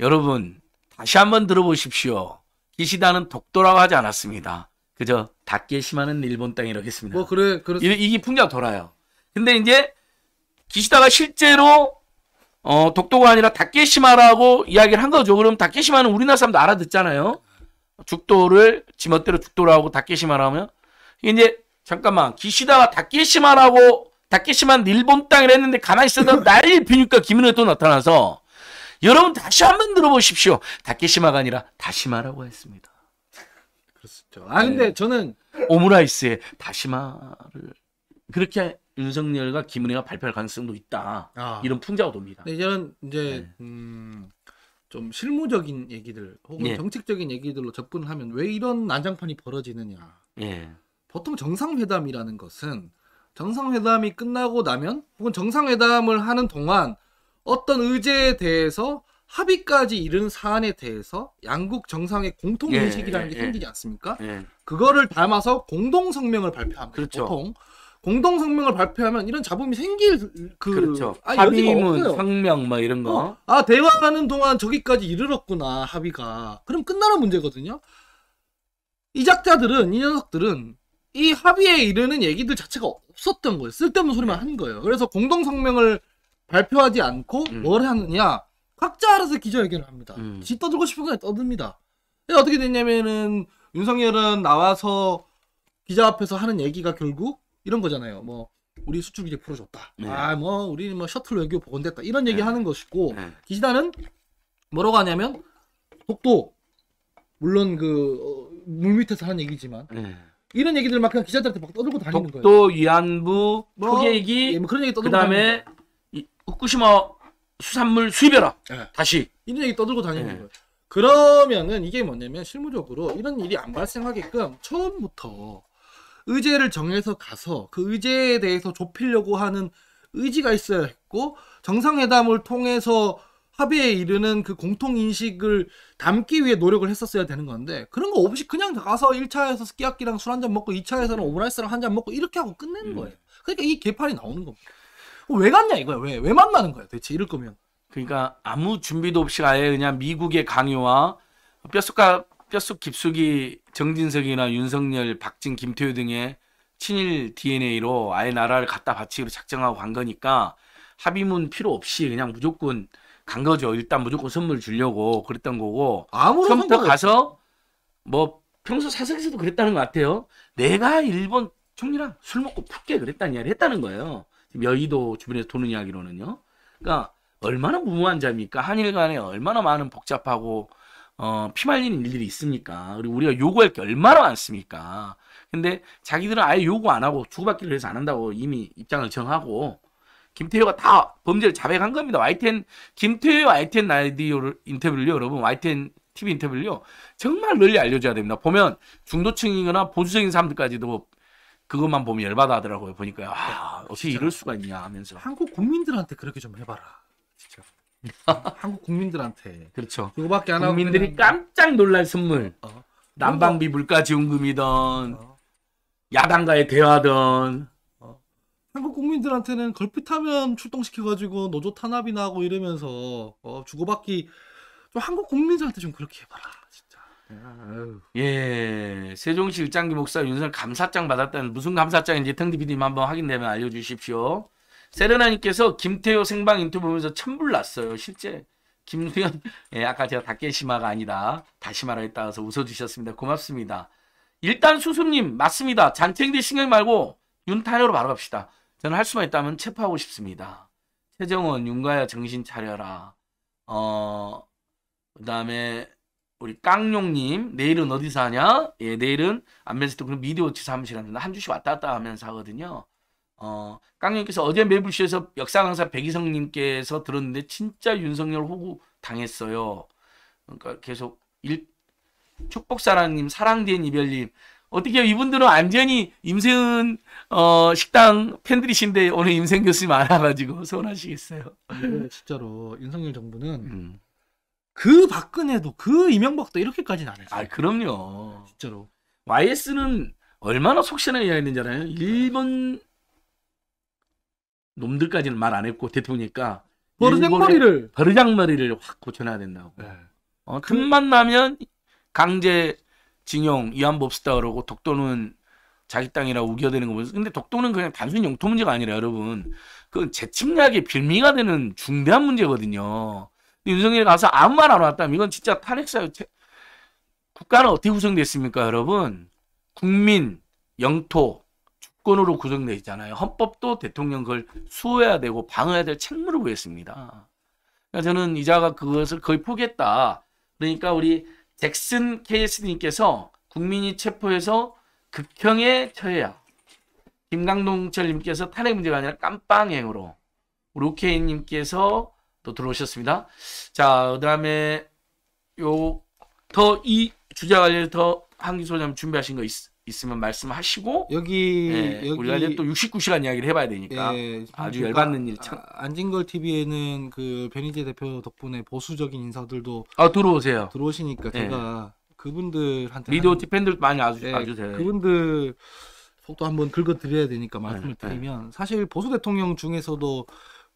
여러분 다시 한 번 들어보십시오. 기시다는 독도라고 하지 않았습니다. 그저 다케시마는 일본 땅이라고 했습니다. 뭐 그래 그렇 이, 게 풍자 돌아요. 근데 이제 기시다가 실제로 어, 독도가 아니라 다케시마라고 이야기를 한 거죠. 그럼 다케시마는 우리나라 사람도 알아듣잖아요. 죽도를 지멋대로 죽도라고 다케시마라 면 이제 잠깐만 기시다가 다케시마라고 다케시마는 일본 땅이라 했는데 가만히 있어도 날리 피니까 김은혜 또 나타나서 여러분 다시 한번 들어보십시오. 다케시마가 아니라 다시마라고 했습니다. 그렇죠. 아 근데 네. 저는 오므라이스에 다시마를 그렇게 윤석열과 김은혜가 발표할 가능성도 있다. 아. 이런 풍자가 돕니다. 네, 이런 이제 네. 음, 좀 실무적인 얘기들 혹은 네. 정책적인 얘기들로 접근 하면 왜 이런 난장판이 벌어지느냐. 예. 보통 정상회담이라는 것은 정상회담이 끝나고 나면 혹은 정상회담을 하는 동안 어떤 의제에 대해서 합의까지 이른 사안에 대해서 양국 정상의 공통 예, 인식이라는 예, 게 예, 생기지 않습니까? 예. 그거를 담아서 공동 성명을 발표합니다. 그렇죠. 보통 공동 성명을 발표하면 이런 잡음이 생길 그 그렇죠. 아, 합의문 성명 뭐 이런 거. 어, 아 대화하는 동안 저기까지 이르렀구나 합의가. 그럼 끝나는 문제거든요. 이 작자들은 이 녀석들은 이 합의에 이르는 얘기들 자체가 없었던 거예요. 쓸데없는 소리만 네. 한 거예요. 그래서 공동 성명을 발표하지 않고 음. 뭘 하느냐 각자 알아서 기자회견을 합니다. 음. 지 떠들고 싶은 거에 떠듭니다. 어떻게 됐냐면은 윤석열은 나와서 기자 앞에서 하는 얘기가 결국 이런 거잖아요. 뭐 우리 수출 규제 풀어줬다. 네. 아뭐 우리 뭐 셔틀 외교 복원됐다 이런 얘기 네. 하는 것이고 네. 기시단은 뭐라고 하냐면 독도 물론 그물 어, 밑에서 하는 얘기지만 네. 이런 얘기들 막 그냥 기자들한테 막 떠들고 다니는 독도, 거예요. 독도 위안부 뭐, 표계기 예, 뭐 그런 얘기 떠들고 그다음에 다니는 후쿠시마 수산물 수입해라. 네. 다시. 이런 얘기 떠들고 다니는 네. 거예요. 그러면은 이게 뭐냐면 실무적으로 이런 일이 안 발생하게끔 처음부터 의제를 정해서 가서 그 의제에 대해서 좁히려고 하는 의지가 있어야 했고 정상회담을 통해서 합의에 이르는 그 공통 인식을 담기 위해 노력을 했었어야 되는 건데 그런 거 없이 그냥 가서 1차에서 스키야키랑 술 한 잔 먹고 2차에서는 오므라이스랑 한잔 먹고 이렇게 하고 끝내는 음. 거예요. 그러니까 이 개판이 나오는 겁니다. 어, 왜 갔냐 이거야. 왜, 왜 만나는 거야 대체 이럴 거면. 그러니까 아무 준비도 없이 아예 그냥 미국의 강요와 뼛속과 뼛속 깊숙이 정진석이나 윤석열, 박진, 김태우 등의 친일 DNA로 아예 나라를 갖다 바치기로 작정하고 간 거니까 합의문 필요 없이 그냥 무조건 간 거죠. 일단 무조건 선물 주려고 그랬던 거고. 처음부터 가서 뭐 평소 사석에서도 그랬다는 것 같아요. 내가 일본 총리랑 술 먹고 푸게 그랬다는 이야기를 했다는 거예요. 여의도 주변에서 도는 이야기로는요. 그러니까 얼마나 무모한 자입니까? 한일 간에 얼마나 많은 복잡하고 어, 피말리는 일들이 있습니까? 그리고 우리가 요구할 게 얼마나 많습니까? 근데 자기들은 아예 요구 안 하고 주고받기를 해서 안 한다고 이미 입장을 정하고 김태효가 다 범죄를 자백한 겁니다. YTN 김태효 YTN 라디오 인터뷰를요, 여러분 YTN TV 인터뷰를요 정말 널리 알려줘야 됩니다. 보면 중도층이거나 보수적인 사람들까지도 그것만 보면 열받아 하더라고요. 보니까 아, 네. 어떻게 이럴 수가 있냐 하면서 한국 국민들한테 그렇게 좀 해봐라. 진짜. 한국 국민들한테. 그렇죠. 그거밖에 안 하고 국민들이 그냥... 깜짝 놀랄 선물. 어. 난방비 물가 지원금이던 어. 야당과의 대화던 어. 한국 국민들한테는 걸핏하면 출동시켜가지고 노조 탄압이나 하고 이러면서 어, 주고받기 좀 한국 국민들한테 좀 그렇게 해봐라. 예, 세종시 일장기 목사 윤선 감사장 받았다는 무슨 감사장인지 텅디비님 한번 확인되면 알려주십시오. 세르나님께서 김태호 생방 인터뷰 보면서 천불 났어요. 실제 김수현, 예, 아까 제가 다케시마가 아니다 다시마라 했다서 웃어주셨습니다. 고맙습니다. 일단 수수님 맞습니다. 잔챙디 신경 말고 윤타요로 바로 갑시다. 저는 할 수만 있다면 체포하고 싶습니다. 최정원, 윤가야 정신 차려라. 어, 그 다음에 우리 깡용님 내일은 어디서 하냐? 예, 내일은 안면스도 그럼 미디어치 사무실 합니다. 한 주씩 왔다 갔다 하면서 하거든요. 어, 깡용님께서 어제 매불쇼에서 역사 강사 백희성님께서 들었는데 진짜 윤석열 호구 당했어요. 그러니까 계속 일, 축복사랑님, 사랑된 이별님. 어떻게 이분들은 완전히 임세은 어, 식당 팬들이신데 오늘 임생 교수님 알아가지고 서운하시겠어요. 아, 진짜로 윤석열 정부는 음. 그 박근혜도 그 이명박도 이렇게까지는 안 했어요. 아 그럼요. 진짜로. YS는 얼마나 속시원하게 이야기했는지 알아요? 일본 놈들까지는 말 안 했고 대통령이니까 버르장머리를 버르장머리를 확 고쳐놔야 된다고. 네. 어, 틈만 그 나면 강제 징용 위안부 없다 그러고 독도는 자기 땅이라 우겨대는 거 보면서 근데 독도는 그냥 단순 히 영토 문제가 아니라 여러분 그건 재침략의 빌미가 되는 중대한 문제거든요. 윤석열 가서 아무 말 안 왔다면 이건 진짜 탄핵사유 체... 국가는 어떻게 구성됐습니까 여러분 국민 영토 주권으로 구성되어 있잖아요 헌법도 대통령 그걸 수호해야 되고 방어해야 될 책무를 보였습니다 아. 그러니까 저는 이자가 그것을 거의 포기했다 그러니까 우리 잭슨 케이스님께서 국민이 체포해서 극형에 처해야 김강동철님께서 탄핵 문제가 아니라 깜빵행으로 루케인님께서 또 들어오셨습니다. 자, 그 다음에 요더 이 주제 관련 더한 기소장 준비하신 거 있, 있으면 말씀하시고 여기, 예, 여기 우리가 이제 또 69시간 이야기를 해봐야 되니까 예, 아주 그러니까 열받는 일 참. 아, 안진걸 TV에는 그 변희재 대표 덕분에 보수적인 인사들도 아 들어오세요. 들어오시니까 예. 제가 그분들한테 미디어 팬들 많이 아주 예, 아주 돼요. 그분들 속도 한번 긁어 드려야 되니까 말씀을 예, 예. 드리면 사실 보수 대통령 중에서도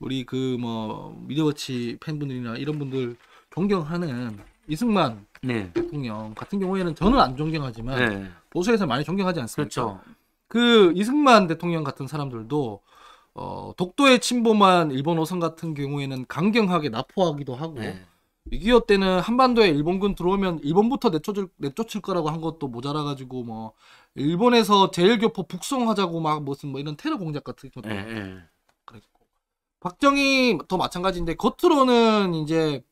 우리 그 뭐 미디어워치 팬분들이나 이런 분들 존경하는 이승만 네. 대통령 같은 경우에는 저는 안 존경하지만 네. 보수에서 많이 존경하지 않습니까? 그렇죠. 그 이승만 대통령 같은 사람들도 어, 독도의 침범한 일본 어선 같은 경우에는 강경하게 납포하기도 하고 네. 위기어 때는 한반도에 일본군 들어오면 일본부터 내쫓을, 내쫓을 거라고 한 것도 모자라 가지고 뭐 일본에서 제일교포 북송하자고 막 무슨 뭐 이런 테러 공작 같은 것도 네. 네. 박정희 더 마찬가지인데 겉으로는 이제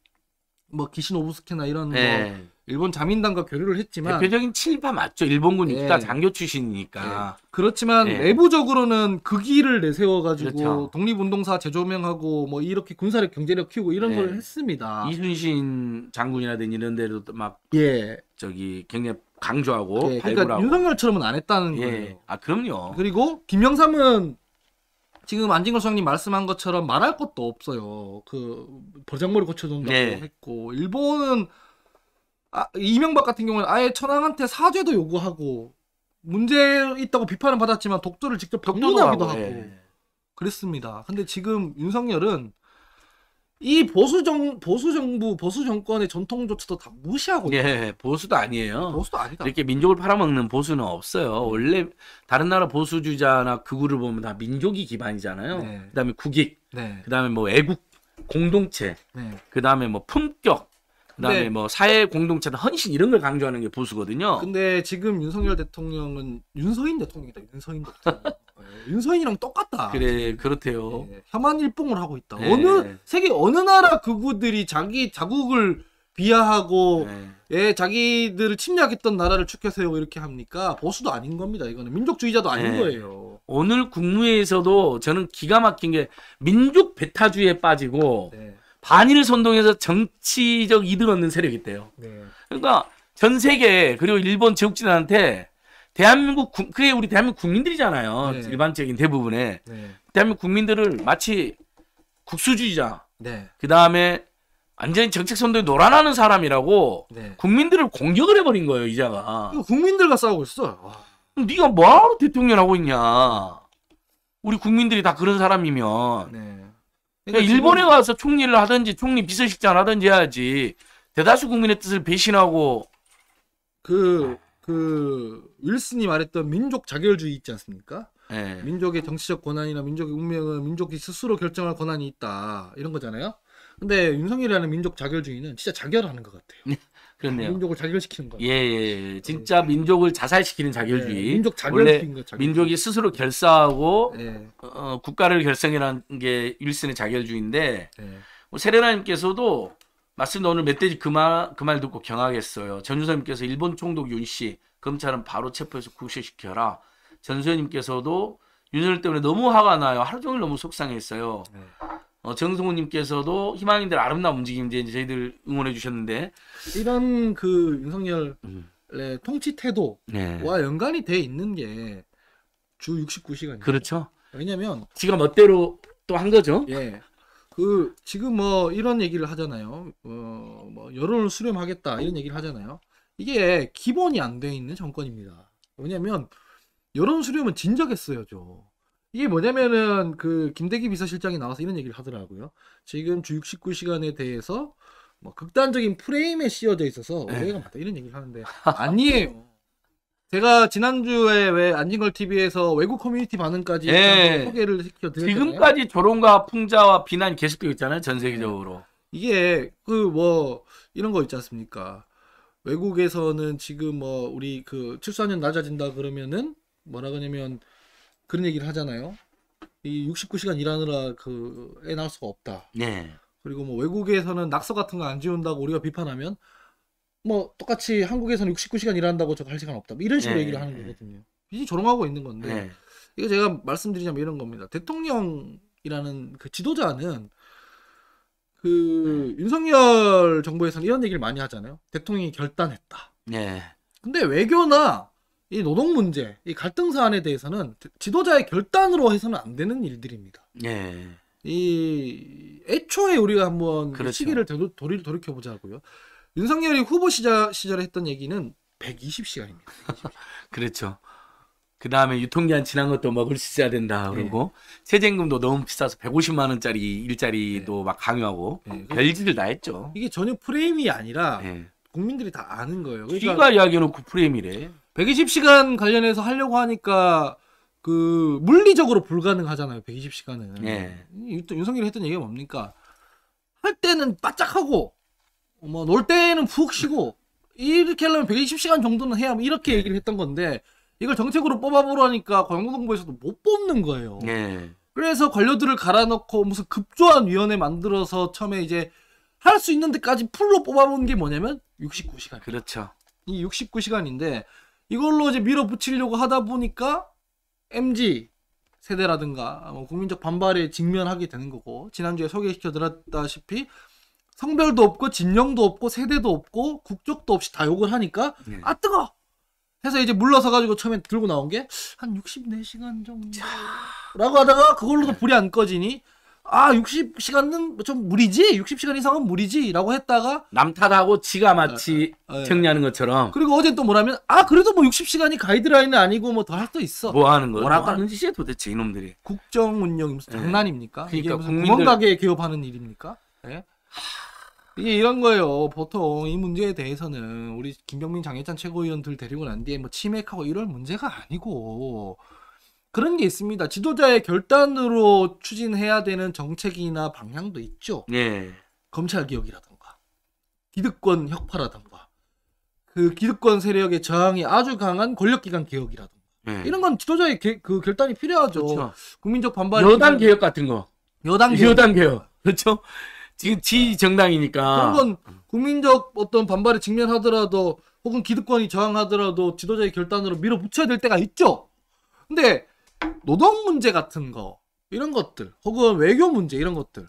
뭐기신오브스케나 이런 뭐 네. 뭐 일본 자민당과 교류를 했지만 대표적인 친일파 맞죠. 일본군 네. 입 있다 장교 출신이니까. 네. 그렇지만 네. 내부적으로는 그 길을 내세워 가지고 그렇죠. 독립운동사 재조명하고 뭐 이렇게 군사력 경제력 키우고 이런 네. 걸 했습니다. 이순신 장군이라든지 이런 데도 막 예. 저기 경력 강조하고 예. 그러니까 윤석열처럼은 안 했다는 예. 거예요. 아 그럼요. 그리고 김영삼은 지금 안진걸 수장님 말씀한 것처럼 말할 것도 없어요. 그 버장머리 고쳐준다고 네. 했고 일본은 아, 이명박 같은 경우는 아예 천황한테 사죄도 요구하고 문제 있다고 비판을 받았지만 독도를 직접 병문하기도 하고 예. 그랬습니다. 근데 지금 윤석열은 이 보수 정 보수 정부 보수 정권의 전통 조차도 다 무시하고 예 보수도 아니에요 보수도 아니다 이렇게 민족을 팔아먹는 보수는 없어요 원래 다른 나라 보수주의자나 극우를 그 보면 다 민족이 기반이잖아요 네. 그다음에 국익 네. 그다음에 뭐 애국 공동체 네. 그다음에 뭐 품격 그다음에 네. 뭐 사회 공동체다 헌신 이런 걸 강조하는 게 보수거든요. 근데 지금 윤석열 대통령은 윤서인 대통령이다. 윤서인 대통령. 네, 윤서인이랑 똑같다. 그래 지금. 그렇대요. 네, 혐한 일봉을 하고 있다. 네. 어느 세계 어느 나라 극우들이 자기 자국을 비하하고 네. 예 자기들을 침략했던 나라를 축켜세우고 이렇게 합니까? 보수도 아닌 겁니다. 이거는 민족주의자도 아닌 거예요. 오늘 국무회에서도 저는 기가 막힌 게 민족 배타주의에 빠지고. 반일 선동에서 정치적 이득 얻는 세력이 있대요. 네. 그러니까 전 세계 그리고 일본 제국진한테 대한민국 구, 그게 우리 대한민국 국민들이잖아요. 네. 일반적인 대부분의 네. 대한민국 국민들을 마치 국수주의자 네. 그 다음에 완전히 정책 선동에 놀아나는 사람이라고 네. 국민들을 공격을 해버린 거예요 이자가. 국민들과 싸우고 있어. 와. 아. 네가 뭐하러 대통령 하고 있냐. 우리 국민들이 다 그런 사람이면. 네. 그러니까, 그러니까 일본에 가서 총리를 하든지 총리 비서실장 하든지 해야지 대다수 국민의 뜻을 배신하고 그, 그, 윌슨이 말했던 민족 자결주의 있지 않습니까? 네. 민족의 정치적 권한이나 민족의 운명은 민족이 스스로 결정할 권한이 있다. 이런 거잖아요? 근데 윤석열이라는 민족 자결주의는 진짜 자결하는 것 같아요. 네. 그렇네요. 민족을 자결시키는 거예요. 예, 예, 예, 예. 진짜 민족을 자살시키는 자결주의. 예, 민족 자결시키는 거 자결주의. 민족이 스스로 결사하고 예. 어, 국가를 결성이라는 게 일신의 자결주의인데 예. 뭐 세레나님께서도 맞습니다. 오늘 멧돼지 그말 그말 듣고 경악했어요. 전주사님께서 일본 총독 윤씨 검찰은 바로 체포해서 구속시켜라. 전수현님께서도 윤석열 때문에 너무 화가 나요. 하루 종일 너무 속상했어요. 예. 어, 정승우님께서도 희망인들 아름다운 움직임 이제 저희들 응원해 주셨는데 이런 그 윤석열의 음. 통치 태도와 네. 연관이 돼 있는 게 주 69시간이에요. 그렇죠. 왜냐면 지가 멋대로 또 한 거죠. 예. 그 지금 뭐 이런 얘기를 하잖아요. 어, 뭐 여론을 수렴하겠다 이런 얘기를 하잖아요. 이게 기본이 안 돼 있는 정권입니다. 왜냐면 여론 수렴은 진작에 써야죠. 이게 뭐냐면은 그 김대기 비서실장이 나와서 이런 얘기를 하더라고요. 지금 주 69시간에 대해서 뭐 극단적인 프레임에 씌어져 있어서 네. 오해가 많다 이런 얘기를 하는데 아니에요. 제가 지난주에 왜 안진걸 TV에서 외국 커뮤니티 반응까지 예. 소개를 시켜드렸잖아요. 지금까지 조롱과 풍자와 비난 계속되고 있잖아요. 전 세계적으로. 예. 이게 그 뭐 이런 거 있지 않습니까? 외국에서는 지금 뭐 우리 그 출산율 낮아진다 그러면은 뭐라 그러냐면 그런 얘기를 하잖아요. 이 69시간 일하느라 그 애 낳을 수가 없다. 네. 그리고 뭐 외국에서는 낙서 같은 거 안 지운다고 우리가 비판하면 뭐 똑같이 한국에서는 69시간 일한다고 저할 시간 없다. 뭐 이런 식으로 네. 얘기를 하는 네. 거거든요. 이제 조롱하고 있는 건데 네. 이거 제가 말씀드리자면 이런 겁니다. 대통령이라는 그 지도자는 그 네. 윤석열 정부에서는 이런 얘기를 많이 하잖아요. 대통령이 결단했다. 네. 근데 외교나 이 노동 문제, 이 갈등 사안에 대해서는 지도자의 결단으로 해서는 안 되는 일들입니다. 예. 이 애초에 우리가 한번 그렇죠. 시기를 도리, 돌이켜 보자고요. 윤석열이 후보 시자, 시절에 했던 얘기는 120시간입니다. 120시간. 그렇죠. 그 다음에 유통기한 지난 것도 먹을 수 있어야 된다 그러고 네. 세제임금도 너무 비싸서 150만 원짜리 일자리도 네. 막 강요하고 네. 별짓을 다 했죠. 이게 전혀 프레임이 아니라 네. 국민들이 다 아는 거예요. 그러니까 이야기해놓고 프레임이래. 120시간 관련해서 하려고 하니까 그 물리적으로 불가능하잖아요. 120시간은. 예. 윤석열이 했던 얘기가 뭡니까? 할 때는 바짝하고 뭐 놀 때는 푹 쉬고 이렇게 하려면 120시간 정도는 해야 뭐 이렇게 예. 얘기를 했던 건데 이걸 정책으로 뽑아보라니까 관광정부에서도 못 뽑는 거예요. 예. 그래서 관료들을 갈아넣고 무슨 급조한 위원회 만들어서 처음에 이제 할 수 있는 데까지 풀로 뽑아본 게 뭐냐면 69시간. 그렇죠. 이 69시간인데 이걸로 이제 밀어붙이려고 하다 보니까 MG 세대라든가 뭐 국민적 반발에 직면하게 되는 거고 지난주에 소개시켜 드렸다시피 성별도 없고 진영도 없고 세대도 없고 국적도 없이 다 욕을 하니까 네. 아 뜨거 해서 이제 물러서 가지고 처음에 들고 나온 게 한 64시간 정도라고 하다가 그걸로도 불이 안 꺼지니 아 60시간은 좀 무리지 60시간 이상은 무리지라고 했다가 남탓하고 지가 마치 에, 에, 정리하는 것처럼 그리고 어제 또 뭐라면 아 그래도 뭐 60시간이 가이드라인은 아니고 뭐 더 할수 있어 뭐 하는 거야 뭐라고 하는 짓이야 도대체 이놈들이 국정 운영이 무슨 예. 장난입니까 그러니까 이게 무슨 국민들... 구멍가게 개업하는 일입니까 예? 이게 이런 거예요. 보통 이 문제에 대해서는 우리 김병민 장애찬 최고위원들 데리고 난 뒤에 뭐 치맥하고 이럴 문제가 아니고 그런 게 있습니다. 지도자의 결단으로 추진해야 되는 정책이나 방향도 있죠. 예. 검찰 개혁이라든가 기득권 혁파라든가 그 기득권 세력의 저항이 아주 강한 권력기관 개혁이라든가 예. 이런 건 지도자의 개, 그 결단이 필요하죠. 그렇죠. 국민적 반발 여당 개혁 같은 거 여당 개혁. 여당 개혁 그렇죠. 지금 지 정당이니까 그건 국민적 어떤 반발에 직면하더라도 혹은 기득권이 저항하더라도 지도자의 결단으로 밀어붙여야 될 때가 있죠. 근데 노동 문제 같은 거 이런 것들 혹은 외교 문제 이런 것들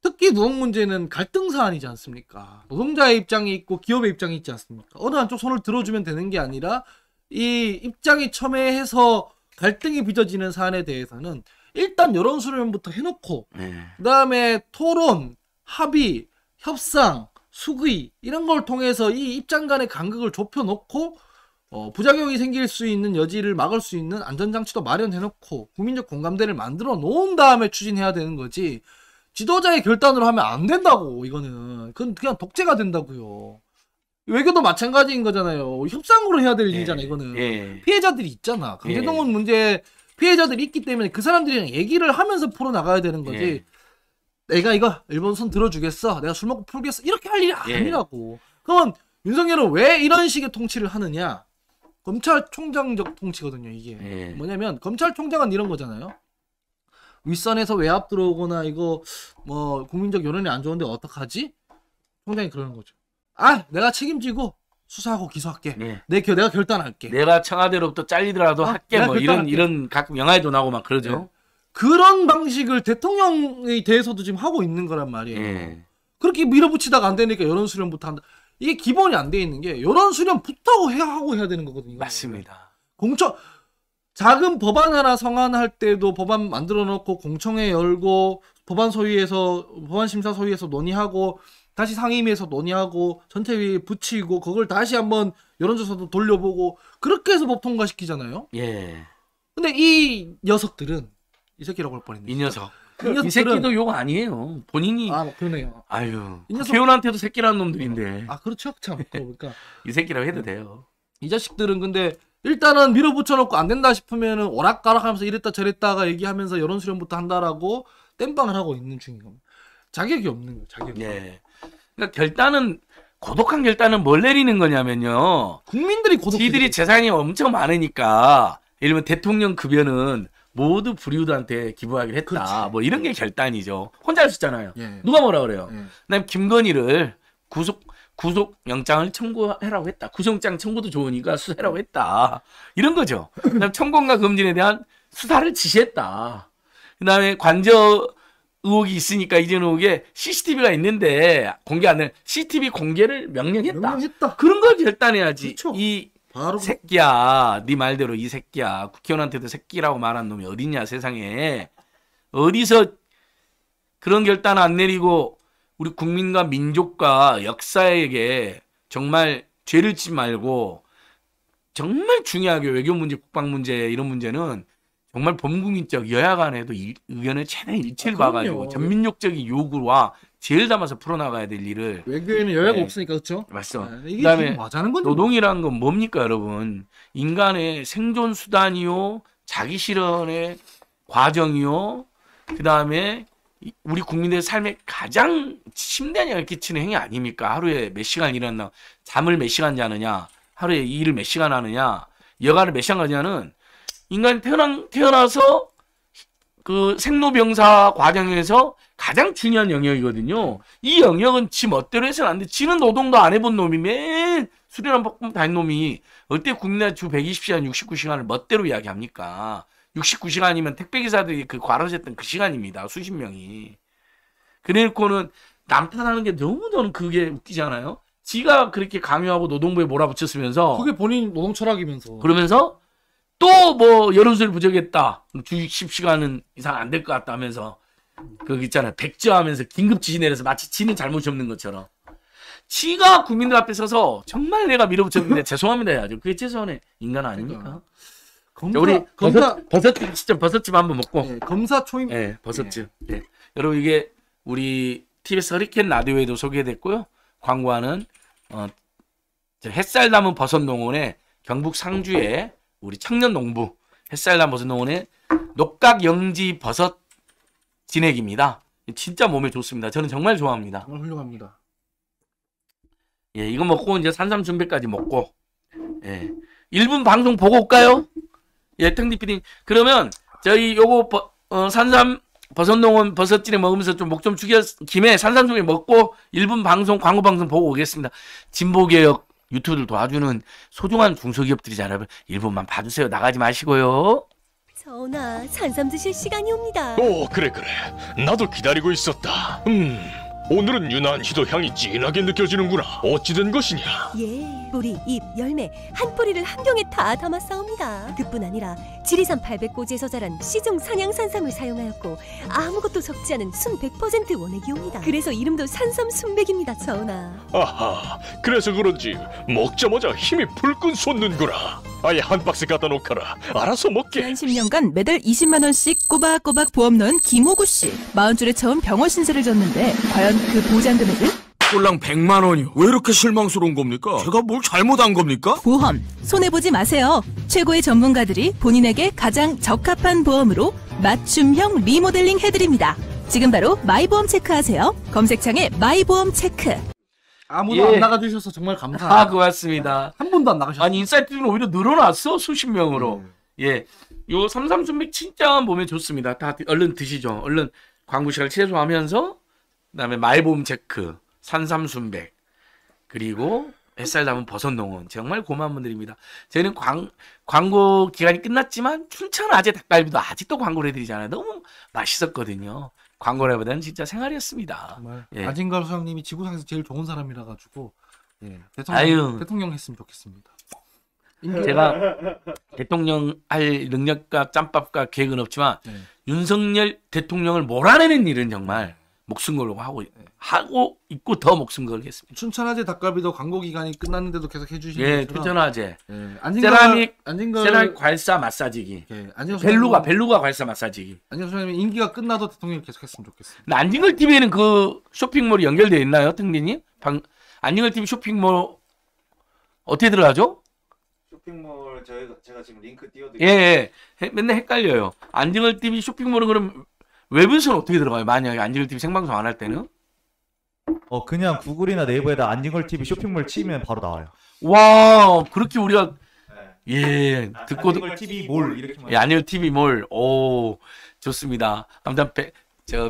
특히 노동 문제는 갈등 사안이지 않습니까? 노동자의 입장이 있고 기업의 입장이 있지 않습니까? 어느 한쪽 손을 들어주면 되는 게 아니라 이 입장이 첨예해서 갈등이 빚어지는 사안에 대해서는 일단 여론 수렴부터 해놓고 네. 그다음에 토론, 합의, 협상, 수의 이런 걸 통해서 이 입장 간의 간극을 좁혀놓고 어, 부작용이 생길 수 있는 여지를 막을 수 있는 안전장치도 마련해놓고 국민적 공감대를 만들어 놓은 다음에 추진해야 되는 거지 지도자의 결단으로 하면 안 된다고 이거는 그건 그냥 독재가 된다고요 외교도 마찬가지인 거잖아요 협상으로 해야 될 예, 일이잖아요 이거는 예. 피해자들이 있잖아 강제동원 예. 문제 피해자들이 있기 때문에 그 사람들이랑 얘기를 하면서 풀어나가야 되는 거지 예. 내가 이거 일본 손 들어주겠어 내가 술 먹고 풀겠어 이렇게 할 일이 예. 아니라고 그건 윤석열은 왜 이런 식의 통치를 하느냐 검찰총장적 통치거든요, 이게. 네. 뭐냐면 검찰총장은 이런 거잖아요. 윗선에서 외압 들어오거나 이거 뭐 국민적 여론이 안 좋은데 어떡하지? 총장이 그러는 거죠. 아, 내가 책임지고 수사하고 기소할게. 네. 내 내가 결단할게. 내가 청와대로부터 잘리더라도 아, 할게. 뭐 결단할게. 이런 이런 가끔 영화에도 나오고 막 그러죠. 네. 그런 방식을 대통령에 대해서도 지금 하고 있는 거란 말이에요. 네. 그렇게 밀어붙이다가 안 되니까 여론 수렴부터 한다. 이게 기본이 안 돼 있는 게 이런 수렴부터 해야 하고 해야 되는 거거든요. 맞습니다. 공청 작은 법안 하나 성안할 때도 법안 만들어 놓고 공청회 열고 법안 소위에서 법안 심사 소위에서 논의하고 다시 상임위에서 논의하고 전체위에 붙이고 그걸 다시 한번 여론조사도 돌려보고 그렇게 해서 법 통과시키잖아요. 예. 근데 이 녀석들은 이 새끼라고 할 뻔했네. 이 녀석. 그, 이 새끼도 욕 아니에요. 본인이 아 그러네요. 아유 이훈한테도 새끼라는 놈들인데. 아 그렇죠 참 그러니까 이 새끼라고 해도 돼요. 이 자식들은 근데 일단은 밀어붙여놓고 안 된다 싶으면은 오락가락하면서 이랬다 저랬다가 얘기하면서 여론 수렴부터 한다라고 땜빵을 하고 있는 중인 겁니다. 자격이 없는 거예요. 자격이. 예. 그러니까 결단은 고독한 결단은 뭘 내리는 거냐면요. 국민들이 고독. 지들이 재산이 엄청 많으니까 예를 들면 대통령 급여는 모두 브리우드한테 기부하기로 했다. 그치. 뭐 이런 게 결단이죠. 혼자 할 수 있잖아요. 예. 누가 뭐라 그래요. 예. 그다음에 김건희를 구속 구속 영장을 청구해라고 했다. 구속영장 청구도 좋으니까 수사해라고 했다. 이런 거죠. 그다음 청공과 금진에 대한 수사를 지시했다. 그다음에 관저 의혹이 있으니까 이재용 의혹에 CCTV가 있는데 공개 안 해. CCTV 공개를 명령했다. 명령했다. 그런 걸 결단해야지. 그렇이 바로 그 새끼야. 네 말대로 이 새끼야. 국회의원한테도 새끼라고 말한 놈이 어딨냐 세상에. 어디서 그런 결단 안 내리고 우리 국민과 민족과 역사에게 정말 죄를 짓지 말고 정말 중요하게 외교 문제, 국방 문제 이런 문제는 정말 범국민적 여야 간에도 일, 의견을 최대 일치를 아, 봐가지고 전민족적인 요구와 제일 담아서 풀어나가야 될 일을 외교에는 여야가 네. 없으니까 그렇죠? 맞어. 아, 그다음에 노동이라는 건 뭡니까 여러분? 인간의 생존 수단이요, 자기 실현의 과정이요, 그다음에 우리 국민의 들 삶에 가장 심대한 영향을 끼치는 행위 아닙니까? 하루에 몇 시간 일하나, 잠을 몇 시간 자느냐, 하루에 일을 몇 시간 하느냐, 여가를 몇 시간 가냐는 인간이 태어난, 태어나서 그 생로병사 과정에서 가장 중요한 영역이거든요. 이 영역은 지 멋대로 해서는 안 돼. 지는 노동도 안 해본 놈이 맨 수리랑 볶음 다닌 놈이 어때 국내 주 120시간, 69시간을 멋대로 이야기합니까? 69시간이면 택배기사들이 그과로셨던그 시간입니다. 수십 명이. 그래놓고는 남탓하는 게 너무 너는 그게 웃기잖아요. 지가 그렇게 강요하고 노동부에 몰아붙였으면서 그게 본인 노동 철학이면서 그러면서 또뭐 여론수를 부족했다 주식 10시간은 이상 안 될 것 같다 하면서 거기 있잖아요. 백지화하면서 긴급 지시 내려서 마치 지는 잘못이 없는 것처럼. 지가 국민들 앞에 서서 정말 내가 밀어붙였는데 죄송합니다 해야죠. 그게 최소한의 인간 아닙니까? 검사, 그러니까. 우리 검사 버섯, 버섯집 진짜 버섯집 한번 먹고 예, 검사 초임 예, 버섯집 예. 예. 여러분 이게 우리 t b 서 허리케인 라디오에도 소개됐고요. 광고하는 어, 햇살 담은 버섯 농원의 경북 상주에 우리 청년농부 햇살난 버섯농원의 녹각영지 버섯 진액입니다. 진짜 몸에 좋습니다. 저는 정말 좋아합니다. 정말 훌륭합니다. 예, 이거 먹고 이제 산삼 준비까지 먹고 예. 1분 방송 보고 올까요? 예, 탱디 피디 그러면 저희 요거 버, 어, 산삼 버섯농원 버섯진에 먹으면서 좀 목좀 좀 죽여 김에 산삼 중에 먹고 1분 방송 광고 방송 보고 오겠습니다. 진보개혁 유튜브를 도와주는 소중한 중소기업들이잖아요. 일본만 봐주세요. 나가지 마시고요. 전화 산삼 드실 시간이 옵니다. 오 그래 그래 나도 기다리고 있었다 음 오늘은 유난히도 향이 진하게 느껴지는구나 어찌된 것이냐 예. 뿌리, 잎, 열매 한 뿌리를 한 병에 다 담아 싸웁니다. 그뿐 아니라 지리산 800고지에서 자란 시중 산양산삼을 사용하였고 아무것도 섞지 않은 순 100% 원액이옵니다. 그래서 이름도 산삼순백입니다, 전하. 아하, 그래서 그런지 먹자마자 힘이 불끈 솟는구나. 아예 한 박스 갖다 놓거라. 알아서 먹게. 지난 10년간 매달 20만 원씩 꼬박꼬박 보험 넣은 김호구 씨. 마흔 줄에 처음 병원 신세를 졌는데 과연 그 보장 금액은? 꼴랑 100만 원이요. 왜 이렇게 실망스러운 겁니까? 제가 뭘 잘못한 겁니까? 보험 손해보지 마세요. 최고의 전문가들이 본인에게 가장 적합한 보험으로 맞춤형 리모델링 해드립니다. 지금 바로 마이보험 체크하세요. 검색창에 마이보험 체크. 아무도 예. 안 나가주셔서 정말 감사합니다. 아, 고맙습니다. 한 분도 안 나가셨어요. 아니, 인사이트는 오히려 늘어났어, 수십 명으로. 음. 예. 요 삼삼순백 진짜 보면 좋습니다. 다 얼른 드시죠. 얼른 광고 시간 최소화하면서 그다음에 마이보험 체크 산삼순백 그리고 햇살 담은 버섯농원 정말 고마운 분들입니다. 저희는 광, 광고 기간이 끝났지만 춘천 아재 닭갈비도 아직도 광고를 해드리잖아요. 너무 맛있었거든요. 광고라보다는 진짜 생활이었습니다. 정말 예. 아진걸 소장님이 지구상에서 제일 좋은 사람이라 가지고 예. 대통령, 아유. 대통령 했으면 좋겠습니다. 제가 대통령 할 능력과 짬밥과 계획은 없지만 네. 윤석열 대통령을 몰아내는 일은 정말 네. 목숨 걸고 하고 하고 있고 더 목숨 걸겠습니다. 춘천화재 닭갈비도 광고 기간이 끝났는데도 계속 해주시는 예, 춘천화재. 예, 안진걸, 세라믹 안진걸 세라믹 괄사 마사지기. 예, 안진걸 벨루가 벨루가 괄사 마사지기. 안진걸 선생님 인기가 끝나도 대통령 계속했으면 좋겠습니다. 근 안진걸 TV에는 그 쇼핑몰이 연결되어 있나요, 등리님? 방 안진걸 TV 쇼핑몰 어떻게 들어가죠? 쇼핑몰 저희 제가 지금 링크 띄워드릴게요. 예, 예. 맨날 헷갈려요. 안진걸 TV 쇼핑몰은 그럼 웹은션 어떻게 들어가요? 만약에 안지걸 TV 생방송 안 할 때는? 어 그냥 구글이나 네이버에다 안진걸 TV 쇼핑몰 치면 바로 나와요. 와 그렇게 우리가 네. 예 아, 듣고 안진걸 TV 몰 이렇게 예, 안진걸 TV 몰오 좋습니다. 아무저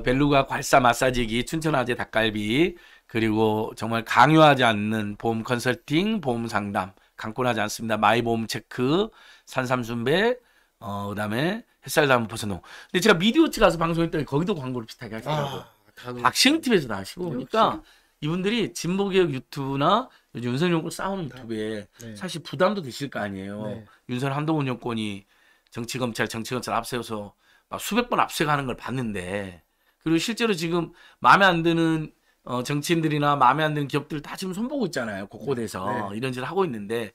벨루가 괄사 마사지기 춘천 아재 닭갈비 그리고 정말 강요하지 않는 보험 컨설팅 보험 상담 강권하지 않습니다. 마이 보험 체크 산삼순배 어 그다음에 햇살 담은 버섯농. 근데 제가 미디어치 가서 방송했더니 거기도 광고를 비슷하게 하시더라고요. 아, 박시영 TV에서 나시고 그러니까 이분들이 진보개혁 유튜브나 윤석열 정권 싸우는 네. 유튜브에 네. 사실 부담도 되실 거 아니에요. 네. 윤석열 한동훈 정권이 정치검찰, 정치검찰 앞세워서 막 수백 번 앞세가는 걸 봤는데 그리고 실제로 지금 마음에 안 드는 어, 정치인들이나 마음에 안 드는 기업들 다 지금 손보고 있잖아요. 곳곳에서 네. 네. 이런 짓을 하고 있는데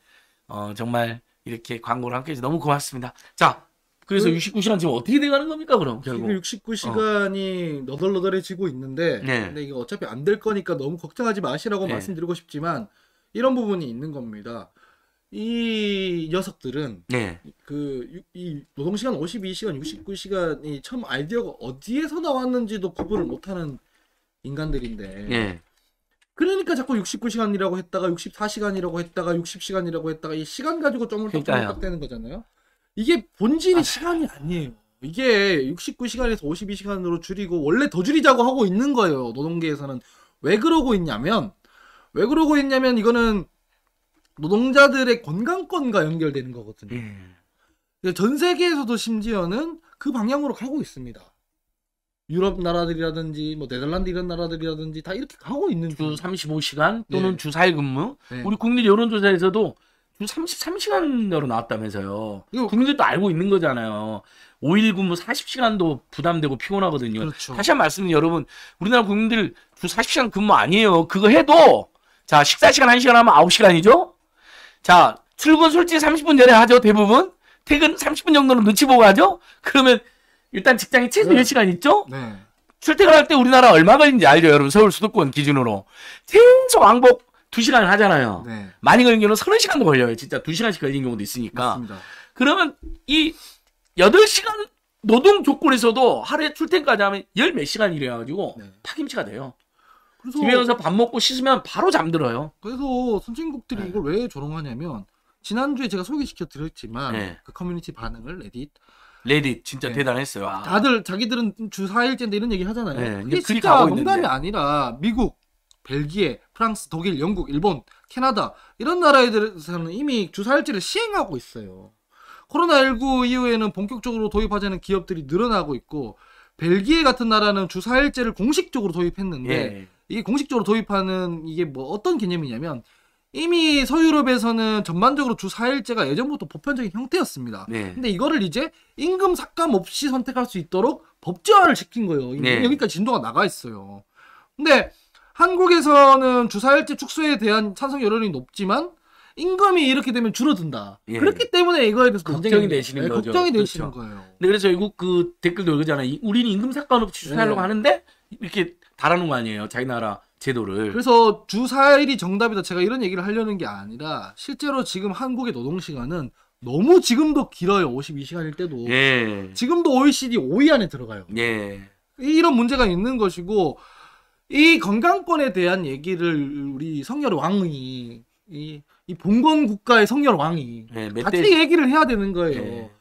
어, 정말 이렇게 광고를 함께 해서 너무 고맙습니다. 자, 그래서 69시간 그 지금 어떻게 돼가는 겁니까 그럼 결국? 지금 69시간이 어. 너덜너덜해지고 있는데 네. 근데 이게 어차피 안 될 거니까 너무 걱정하지 마시라고 네. 말씀드리고 싶지만 이런 부분이 있는 겁니다. 이 녀석들은 네. 그이 노동시간 52시간, 69시간이 처음 아이디어가 어디에서 나왔는지도 구분을 못하는 인간들인데 네. 그러니까 자꾸 69시간이라고 했다가 64시간이라고 했다가 60시간이라고 했다가 이 시간 가지고 좀을딱 되는 거잖아요. 이게 본질이 아, 시간이 아니에요. 이게 69시간에서 52시간으로 줄이고 원래 더 줄이자고 하고 있는 거예요. 노동계에서는 왜 그러고 있냐면 왜 그러고 있냐면 이거는 노동자들의 건강권과 연결되는 거거든요. 음. 전 세계에서도 심지어는 그 방향으로 가고 있습니다. 유럽 나라들이라든지 뭐 네덜란드 이런 나라들이라든지 다 이렇게 가고 있는 주 35시간 또는 네. 주 4일 근무. 네. 우리 국립 여론조사에서도 33시간으로 나왔다면서요. 국민들도 알고 있는 거잖아요. 5일 근무 40시간도 부담되고 피곤하거든요. 그렇죠. 다시 한 말씀 은 여러분, 우리나라 국민들 주 40시간 근무 아니에요. 그거 해도 자, 식사 시간 1시간 하면 9시간이죠? 자, 출근 솔직히 30분 전에 하죠, 대부분. 퇴근 30분 정도는 눈치 보고 하죠? 그러면 일단 직장이 최소 네. 10시간 있죠? 네. 출퇴근할 때 우리나라 얼마 걸리는지 알죠, 여러분. 서울 수도권 기준으로. 최소 왕복 2시간을 하잖아요. 네. 많이 걸린 경우는 서른 시간도 걸려요. 진짜 2시간씩 걸린 경우도 있으니까. 맞습니다. 그러면 이 8시간 노동 조건에서도 하루에 출퇴근까지 하면 열 몇 시간 일해가지고 네. 파김치가 돼요. 그래서 집에 가서 밥 먹고 씻으면 바로 잠들어요. 그래서 선진국들이 네. 이걸 왜 조롱하냐면 지난주에 제가 소개시켜 드렸지만 네. 그 커뮤니티 반응을 레딧 레딧 진짜 네. 대단했어요. 와. 아. 다들 자기들은 주 4일째인데 이런 얘기 하잖아요. 네, 그게 진짜 농담이 있는데. 아니라 미국 벨기에, 프랑스, 독일, 영국, 일본, 캐나다 이런 나라에서는 이미 주사일제를 시행하고 있어요. 코로나19 이후에는 본격적으로 도입하자는 기업들이 늘어나고 있고 벨기에 같은 나라는 주사일제를 공식적으로 도입했는데 예. 이게 공식적으로 도입하는 이게 뭐 어떤 개념이냐면 이미 서유럽에서는 전반적으로 주사일제가 예전부터 보편적인 형태였습니다. 네. 근데 이거를 이제 임금 삭감 없이 선택할 수 있도록 법제화를 시킨 거예요. 네. 여기까지 진도가 나가 있어요. 근데 한국에서는 주사일제 축소에 대한 찬성 여론이 높지만 임금이 이렇게 되면 줄어든다. 예. 그렇기 때문에 이거에 대해서 걱정이 되시는 네, 거죠. 걱정이 되시는 그렇죠. 거예요. 네, 그래서 결국 그 댓글도 그러잖아요. 우리는 임금 삭감 없이 주사하려고 네. 하는데 이렇게 달하는 거 아니에요. 자기 나라 제도를. 그래서 주사일이 정답이다. 제가 이런 얘기를 하려는 게 아니라 실제로 지금 한국의 노동 시간은 너무 지금도 길어요. 52시간일 때도. 예. 지금도 OECD 5위 안에 들어가요. 예. 이런 문제가 있는 것이고 이 건강권에 대한 얘기를 우리 성열 왕이 이, 이 봉건 국가의 성열 왕이 네, 같이 대... 얘기를 해야 되는 거예요. 네.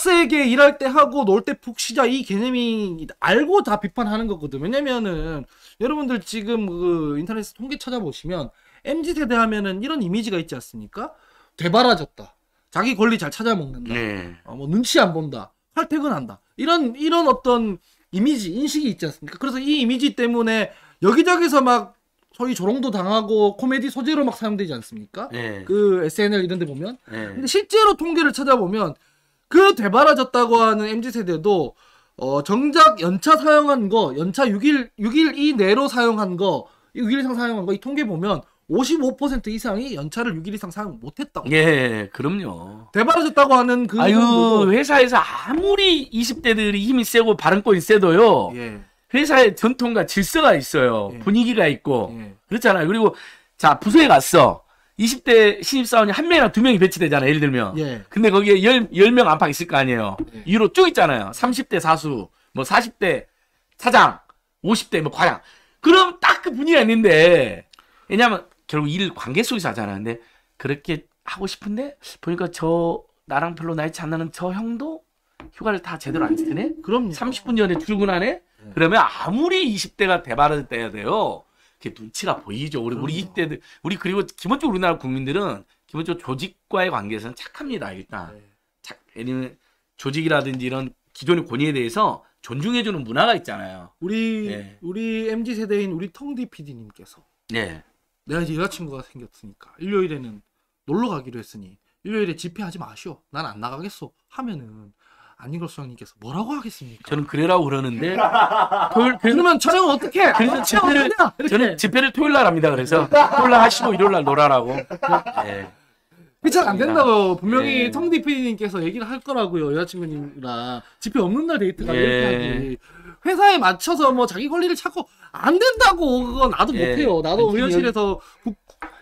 스에게 일할 때 하고 놀 때 푹 쉬자 이 개념이 알고 다 비판하는 거거든. 왜냐면은 여러분들 지금 그 인터넷 통계 찾아보시면 mz 세대 하면은 이런 이미지가 있지 않습니까? 되바라졌다. 자기 권리 잘 찾아먹는다. 네. 어, 뭐 눈치 안 본다. 칼퇴근한다. 이런 이런 어떤 이미지, 인식이 있지 않습니까? 그래서 이 이미지 때문에 여기저기서 막 소위 조롱도 당하고 코미디 소재로 막 사용되지 않습니까? 네. 그 SNL 이런 데 보면. 네. 근데 실제로 통계를 찾아보면 그 되바라졌다고 하는 MZ세대도 어, 정작 연차 사용한 거, 연차 6일, 6일 이내로 사용한 거, 6일 이상 사용한 거, 이 통계 보면 55% 이상이 연차를 6일 이상 사용 못했다고. 예, 그럼요. 대바라졌다고 하는 그. 아유, 정도 회사에서 아무리 20대들이 힘이 세고 발언권이 세도요. 예. 회사의 전통과 질서가 있어요. 예. 분위기가 있고. 예. 그렇잖아요. 그리고, 자, 부서에 갔어. 20대 신입사원이 한 명이나 두 명이 배치되잖아요. 예를 들면. 예. 근데 거기에 10, 명 안팎 있을 거 아니에요. 예. 위로 쭉 있잖아요. 30대 사수, 뭐 40대 사장, 50대 뭐 과장. 그럼 딱 그 분위기가 있는데, 왜냐면 결국 일 관계 속에서 하잖아. 요 근데 그렇게 하고 싶은데 보니까 저 나랑 별로 나이 차안 나는 저 형도 휴가를 다 제대로 안 쓰네? 그럼 30분 전에 출근하네? 네. 그러면 아무리 20대가 대바를 떼야 돼요. 그게 눈치가 보이죠. 우리, 우리 20대들, 우리 그리고 기본적으로 우리나라 국민들은 기본적으로 조직과의 관계에서는 착합니다, 일단. 네. 착, 왜냐면 조직이라든지 이런 기존의 권위에 대해서 존중해주는 문화가 있잖아요. 우리, 네. 우리 MG세대인 우리 텅디 PD님께서. 네. 내가 이제 여자친구가 생겼으니까 일요일에는 놀러 가기로 했으니 일요일에 집회하지 마시오. 난 안 나가겠소. 하면은 안익걸수 장님께서 뭐라고 하겠습니까? 저는 그래라고 그러는데 네. 토요일 아, 그러면 저녁 어떻게? 그래서 집회를 저는 집회를 토요일 날 합니다. 그래서 토요일 날 하시고 일요일 날 놀아라고. 네. 그차가안 된다고 분명히 예. 네. 청디 피디님께서 얘기를 할 거라고요 여자친구님이랑 집회 없는 날 데이트가 예. 이렇게 하기 회사에 맞춰서 뭐 자기 권리를 찾고 안 된다고 그건 나도 예. 못해요. 나도 의원실에서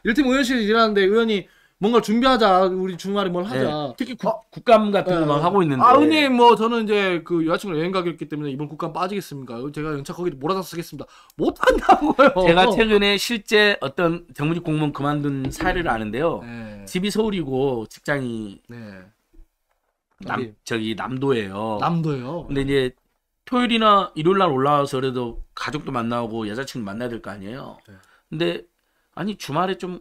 일팀 의원실 일하는데 의원이 뭔가 준비하자 우리 주말에 뭘 하자 예. 특히 어, 국, 어? 국감 같은 거막 예. 하고 있는데 아 은님 뭐 저는 이제 그 여자친구 여행 가기로 했기 때문에 이번 국감 빠지겠습니까 제가 연차 거기 몰아서 쓰겠습니다 못 한다고요 제가 최근에 실제 어떤 정무직 공무원 그만둔 사례를 아는데요 예. 집이 서울이고 직장이 네. 남 저기 남도예요 남도요 근데 이제 토요일이나 일요일 날 올라와서 그래도 가족도 만나고 여자친구 만나야 될 거 아니에요. 네. 근데 아니 주말에 좀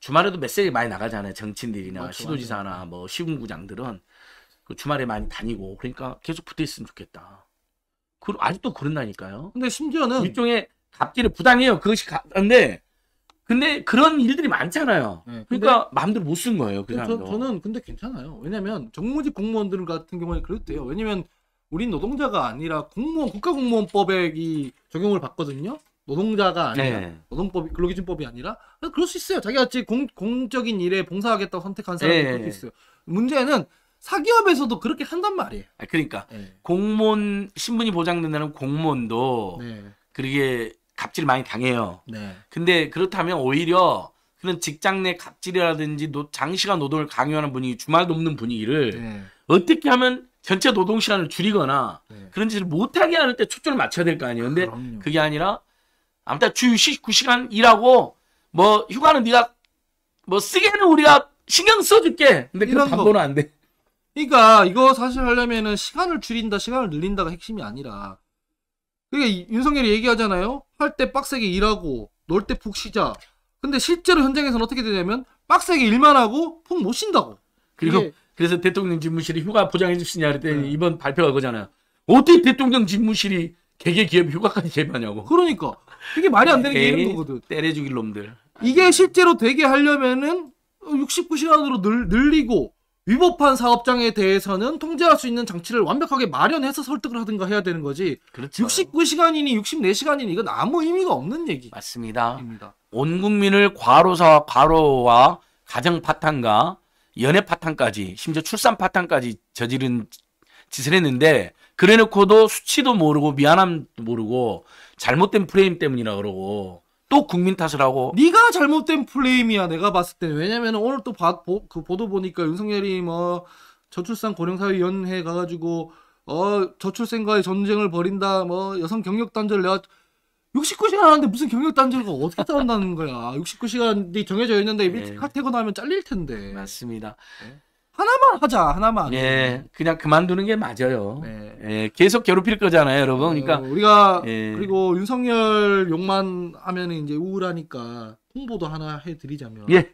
주말에도 메시지 많이 나가잖아요. 정치인들이나 맞죠, 그렇죠, 시도지사나 맞죠. 뭐 시군구장들은 그 주말에 많이 다니고 그러니까 계속 붙어 있으면 좋겠다. 그 아직도 그런다니까요. 근데 심지어는 일종의 갑질의 부당해요. 그것이 가, 근데 근데 그런 일들이 많잖아요. 네, 그러니까 마음대로 못 쓴 거예요. 그 저, 저는 근데 괜찮아요. 왜냐면 정무직 공무원들 같은 경우에 그래도 요 왜냐면 우린 노동자가 아니라 공무원 국가공무원법이 적용을 받거든요. 노동자가 아니라 네. 노동법 근로기준법이 아니라 그럴 수 있어요. 자기가 공, 공적인 일에 봉사하겠다고 선택한 사람이 네. 그럴 수 있어요. 문제는 사기업에서도 그렇게 한단 말이에요. 아, 그러니까 네. 공무원 신분이 보장된다는 공무원도 네. 그게 갑질 많이 당해요. 네. 근데 그렇다면 오히려 그런 직장 내 갑질이라든지 노, 장시간 노동을 강요하는 분위기, 주말도 없는 분위기를 네. 어떻게 하면 전체 노동 시간을 줄이거나 네. 그런 짓을 못하게 하는 때 초점을 맞춰야 될 거 아니에요. 근데 그럼요. 그게 아니라 아무튼 주 69시간 일하고 뭐 휴가는 네가 뭐 쓰기에는 우리가 신경 써줄게. 근데 그런 반도는 거. 안 돼. 그러니까 이거 사실 하려면은 시간을 줄인다, 시간을 늘린다가 핵심이 아니라 그러니까 윤석열이 얘기하잖아요. 할 때 빡세게 일하고 놀 때 푹 쉬자. 근데 실제로 현장에서는 어떻게 되냐면 빡세게 일만 하고 푹 못 쉰다고. 그리고 그래서 대통령 집무실이 휴가 보장해 주시냐 그랬더니 네. 이번 발표가 그거잖아요. 어떻게 대통령 집무실이 개개 기업 휴가까지 제입하냐고 그러니까 이게 말이 안 되는 게 이런 거거든. 때려 죽일 놈들. 이게 실제로 되게 하려면은 69시간으로 늘, 늘리고 위법한 사업장에 대해서는 통제할 수 있는 장치를 완벽하게 마련해서 설득을 하든가 해야 되는 거지. 그렇죠. 69시간이니 64시간이니 이건 아무 의미가 없는 얘기. 맞습니다. 입니다. 온 국민을 과로사 과로와 가정 파탄과 연애 파탄까지 심지어 출산 파탄까지 저지른 짓을 했는데 그래놓고도 수치도 모르고 미안함도 모르고 잘못된 프레임 때문이라 그러고 또 국민 탓을 하고 네가 잘못된 프레임이야 내가 봤을 때 왜냐면 오늘 또 바, 보, 그 보도 보니까 윤석열이 뭐 저출산 고령사회연회 가가지고 어 저출생과의 전쟁을 벌인다 뭐 여성 경력 단절 내가 69시간 하는데 무슨 경력 단절가 어떻게 따온다는 거야. 69시간이 정해져 있는데 네. 퇴근하면 잘릴 텐데. 맞습니다. 네. 하나만 하자. 하나만. 예. 그냥 그만두는 게 맞아요. 네. 예. 계속 괴롭힐 거잖아요, 여러분. 그러니까 어, 우리가 예. 그리고 윤석열 욕만 하면 이제 우울하니까 홍보도 하나 해 드리자면 예.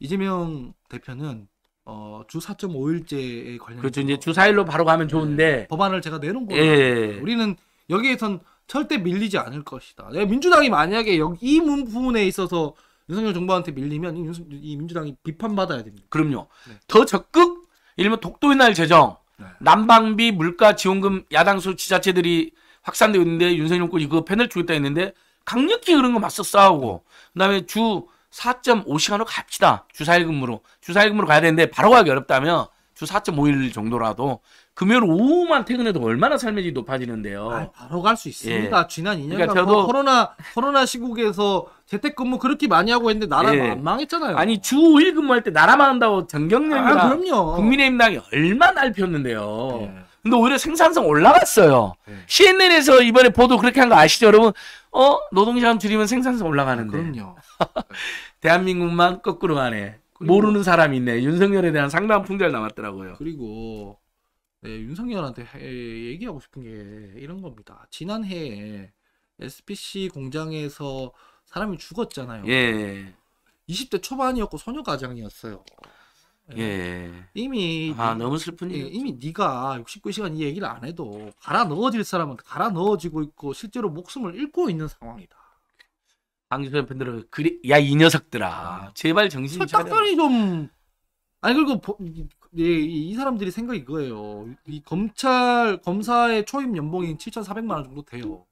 이재명 대표는 어, 주4 5일째에 관련 그렇죠. 이제 주 4일로 바로 가면 네, 좋은데 예. 법안을 제가 내놓은 거예요. 예. 우리는 여기에선 절대 밀리지 않을 것이다. 민주당이 만약에 이 부분에 있어서 윤석열 정부한테 밀리면 이 민주당이 비판받아야 됩니다. 그럼요. 네. 더 적극 일면 독도의 날 제정, 네. 난방비, 물가 지원금 야당수 지자체들이 확산되어 있는데 윤석열 정권이 그 패널 주겠다 했는데 강력히 그런 거 맞서 싸우고 그다음에 주 4.5시간으로 갑시다. 주사일 근무로. 주사일 근무로 가야 되는데 바로 가기 어렵다면 주 4.5일 정도라도 금요일 오후만 퇴근해도 얼마나 삶의 질이 높아지는데요. 아, 바로 갈 수 있습니다. 예. 지난 2년간 그러니까 저도... 코로나 코로나 시국에서 재택근무 그렇게 많이 하고 했는데 나라 예. 망했잖아요. 아니 주 5일 근무할 때 나라 망한다고 정경련이랑 아, 국민의힘당이 얼마나 알폈는데요. 예. 근데 오히려 생산성 올라갔어요. 예. CNN에서 이번에 보도 그렇게 한 거 아시죠, 여러분? 어 노동시간 줄이면 생산성 올라가는데. 아, 그럼요. 대한민국만 거꾸로 가네. 모르는 사람이 있네. 윤석열에 대한 상당한 품절 남았더라고요. 그리고 네, 윤석열한테 얘기하고 싶은 게 이런 겁니다. 지난해 SPC 공장에서 사람이 죽었잖아요. 예. 20대 초반이었고 소녀 가장이었어요. 네. 예. 이미 아 너무 슬픈 예, 일. 이미 네가 69시간 이 얘기를 안 해도 갈아 넣어질 사람한 갈아 넣어지고 있고 실제로 목숨을 잃고 있는 상황이다. 방주편 팬들은 그래 야 이 녀석들아 아. 제발 정신 차려. 딱딱이 좀 아니 그리고 보, 예, 이 사람들이 생각이 그거예요이 검찰 검사의 초임 연봉이 7,400만 원 정도 돼요.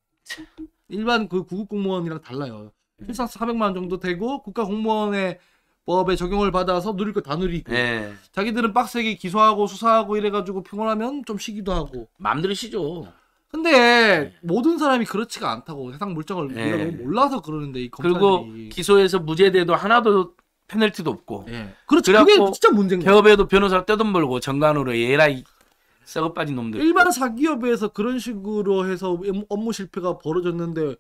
일반 그 구급 공무원이랑 달라요. 7,400만 원 정도 되고 국가 공무원의 법에 적용을 받아서 누릴 거 다 누리고 예. 자기들은 빡세게 기소하고 수사하고 이래가지고 평온하면좀 쉬기도 하고 마음대로 쉬죠. 근데 네. 모든 사람이 그렇지가 않다고 세상 물정을 네. 몰라서 그러는데 이 검찰이 그리고 기소해서 무죄돼도 하나도 페널티도 없고 네. 그렇죠 그게 진짜 문제인 거예요 개업에도 변호사 떼돈 벌고 정관으로 예라이 썩어 빠진 놈들 일반 사기업에서 그런 식으로 해서 음, 업무 실패가 벌어졌는데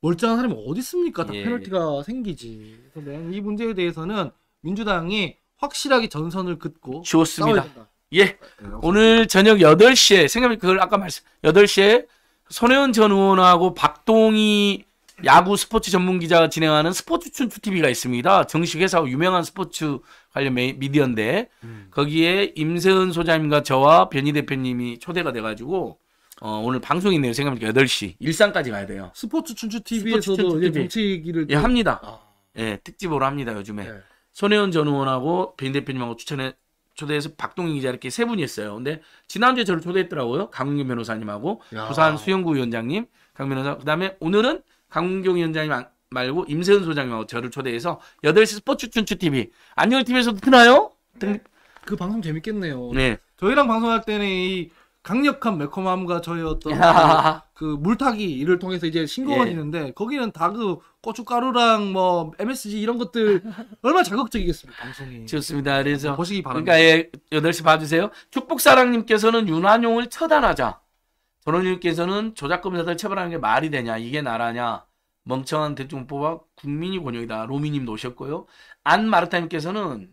멀쩡한 사람이 어디 있습니까 다 예. 페널티가 생기지 그래서 이 문제에 대해서는 민주당이 확실하게 전선을 긋고 지습니다 예. 아, 네, 오늘 저녁 8시에 생각해 그걸 아까 말씀 8시에 손혜원 전 의원하고 박동희 야구 스포츠 전문 기자가 진행하는 스포츠 춘추 TV가 있습니다. 정식 회사고 유명한 스포츠 관련 미디어인데 음. 거기에 임세은 소장님과 저와 변희 대표님이 초대가 돼 가지고 어, 오늘 방송이 있네요. 생각해보니 8시. 일산까지 가야 돼요. 스포츠 춘추 TV에서도 스포츠 춘 TV. 기를 예, 합니다. 아. 예, 특집으로 합니다. 요즘에. 네. 손혜원 전 의원하고 변희 대표님하고 추천해 초대해서 박동희 기자 이렇게 세 분이었어요. 근데 지난주에 저를 초대했더라고요. 강훈경 변호사님하고 야. 부산 수영구 위원장님, 강 변호사. 그다음에 오늘은 강훈경 위원장님 아, 말고 임세훈 소장님하고 저를 초대해서 8시 스포츠 춘추 TV 안녕 TV에서도 뜨나요? 네. 그 방송 재밌겠네요. 네. 저희랑 방송할 때는 이 강력한 매콤함과 저의 어떤 그, 그, 물타기 이를 통해서 이제 신고가 예. 있는데 거기는 다 그 고춧가루랑 뭐 MSG 이런 것들 얼마나 자극적이겠습니까 방송이 좋습니다 예, 그래서 보시기 바랍니다 그러니까 예, 8시 봐주세요 축복사랑님께서는 윤한용을 처단하자 전원님께서는 조작금 사들 처벌하는 게 말이 되냐 이게 나라냐 멍청한 대중 뽑아 국민이 권역이다 로미님 도오셨고요 안마르타님께서는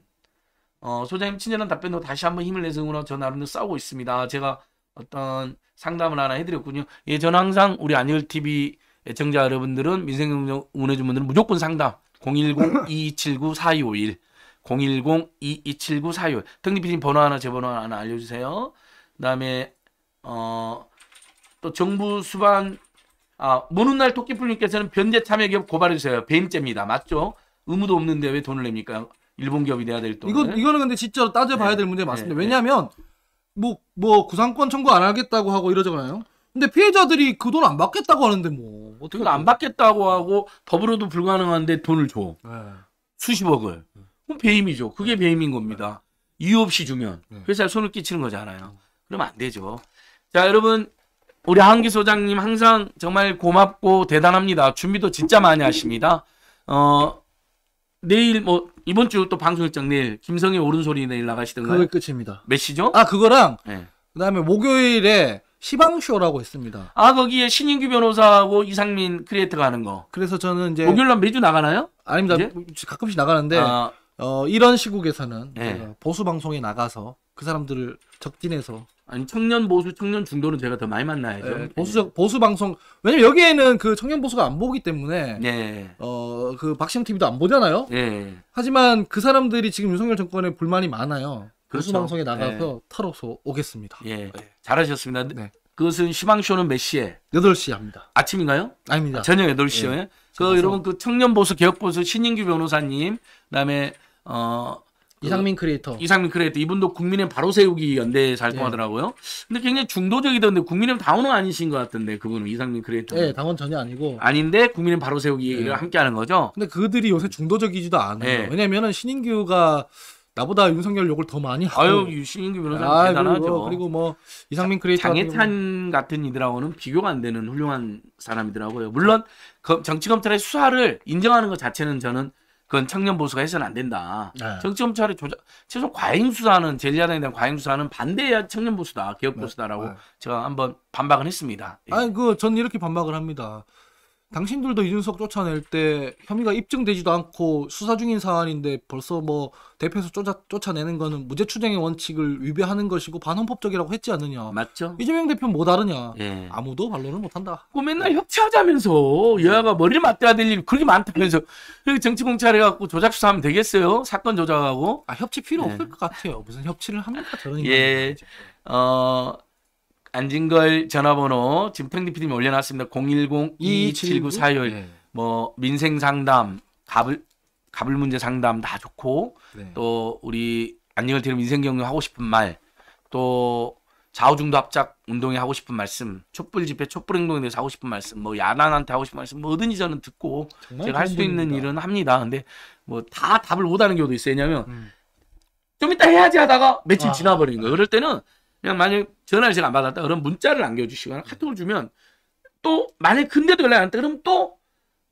어, 소장님 친절한 답변으로 다시 한번 힘을 내서 응원하고 저 나름대로 싸우고 있습니다 제가 어떤 상담을 하나 해드렸군요. 예, 전 항상 우리 안일TV 애청자 여러분들은 민생경제 운해주분들은 무조건 상담 010-2279-4251 010-2279-4251 등립비님 번호 하나 제 번호 하나 알려주세요. 그 다음에 어, 또 정부 수반 아, 모는 날 토끼풀님께서는 변제 참여 기업 고발해주세요. 배임입니다 맞죠? 의무도 없는데 왜 돈을 냅니까? 일본 기업이 내야 될 돈. 이거, 이거는 근데 진짜로 따져봐야 네. 될 문제 맞습니다. 네. 왜냐하면 네. 뭐, 뭐, 구상권 청구 안 하겠다고 하고 이러잖아요. 근데 피해자들이 그 돈 안 받겠다고 하는데 뭐. 어떻게. 안 받겠다고 하고 법으로도 불가능한데 돈을 줘. 네. 수십억을. 그럼 배임이죠. 그게 네. 배임인 겁니다. 네. 이유 없이 주면. 네. 회사에 손을 끼치는 거잖아요. 그러면 안 되죠. 자, 여러분. 우리 한기 소장님 항상 정말 고맙고 대단합니다. 준비도 진짜 많이 하십니다. 어, 내일 뭐 이번 주 또 방송 일정 내일 김성의 오른소리 내일 나가시던가요? 그게 끝입니다. 몇 시죠? 아 그거랑 네. 그다음에 목요일에 시방쇼라고 있습니다. 아 거기에 신인규 변호사하고 이상민 크리에이터가 하는 거. 그래서 저는 이제 목요일날 매주 나가나요? 아닙니다. 이제? 가끔씩 나가는데 아... 어, 이런 시국에서는 네. 보수 방송에 나가서 그 사람들을 적진해서 아니 청년 보수 청년 중도는 제가 더 많이 만나야죠. 네, 예, 보수적 보수 방송 왜냐면 여기에는 그 청년 보수가 안 보기 때문에 네. 어 그 박시영 TV도 안 보잖아요. 네. 하지만 그 사람들이 지금 윤석열 정권에 불만이 많아요. 그렇죠. 보수 방송에 나가서 예. 털어서 오겠습니다. 예. 잘하셨습니다. 네. 그것은 시방쇼는 몇 시에? 8시 합니다. 아침인가요? 아닙니다. 아, 저녁 8시에. 예. 그 여러분 그 청년 보수 개혁 보수 신인규 변호사님 그다음에 어그 이상민 크리에이터. 이상민 크리에이터. 이분도 국민의 바로 세우기 연대에 활동하더라고요. 예. 근데 굉장히 중도적이던데 국민의 당원은 아니신 것같은데 그분은 이상민 크리에이터. 예, 당원 전혀 아니고. 아닌데 국민의 바로 세우기를 예. 함께하는 거죠. 근데 그들이 요새 중도적이지도 않아요. 예. 왜냐면은 신인규가 나보다 윤석열 욕을 더 많이 하고. 아유 신인규 변호사 대단하죠. 뭐, 그리고, 뭐 이상민 크리에이터 장혜찬 같은 이들하고는 비교가 안 되는 훌륭한 사람이더라고요. 물론 정치 검찰의 수사를 인정하는 것 자체는 저는 그건 청년 보수가 해서는 안 된다. 네. 정치검찰이 조작, 최소 과잉수사는 제일야당에 대한 과잉수사는 반대해야 청년 보수다, 기업 네. 보수다라고 네. 제가 한번 반박을 했습니다. 예. 아니 그전 이렇게 반박을 합니다. 당신들도 이준석 쫓아낼 때 혐의가 입증되지도 않고 수사 중인 사안인데 벌써 뭐 대표에서 쫓아, 쫓아내는 거는 무죄 추정의 원칙을 위배하는 것이고 반헌법적이라고 했지 않느냐. 맞죠. 이재명 대표는 뭐 다르냐. 예. 아무도 반론을 못한다. 그 맨날 협치하자면서 여야가 머리를 맞대야 될 일이 그렇게 많다면서 정치 공찰해갖고 조작 수사하면 되겠어요? 사건 조작하고. 아 협치 필요 네. 없을 것 같아요. 무슨 협치를 합니까 저런 예. 어 안진걸 전화번호 지금 팽디 PD님 올려놨습니다. 010-2794일 네. 뭐 민생 상담, 가불 가불 문제 상담 다 좋고 네. 또 우리 안진걸 팀민생 경영 하고 싶은 말, 또 좌우중도 합작 운동에 하고 싶은 말씀, 촛불 집회, 촛불 행동에 대해서 하고 싶은 말씀, 뭐 야당한테 하고 싶은 말씀, 뭐든지 저는 듣고 제가 할 수 있는 일은 합니다. 근데 뭐 다 답을 못하는 경우도 있어요. 왜냐면 음. 좀 이따 해야지 하다가 며칠 아, 지나버린 거예요. 그럴 때는 그냥 만약 전화를 제가 안 받았다 그럼 문자를 남겨주시거나 카톡을 주면 또 만약 근데도 연락 안 했다 그러면 또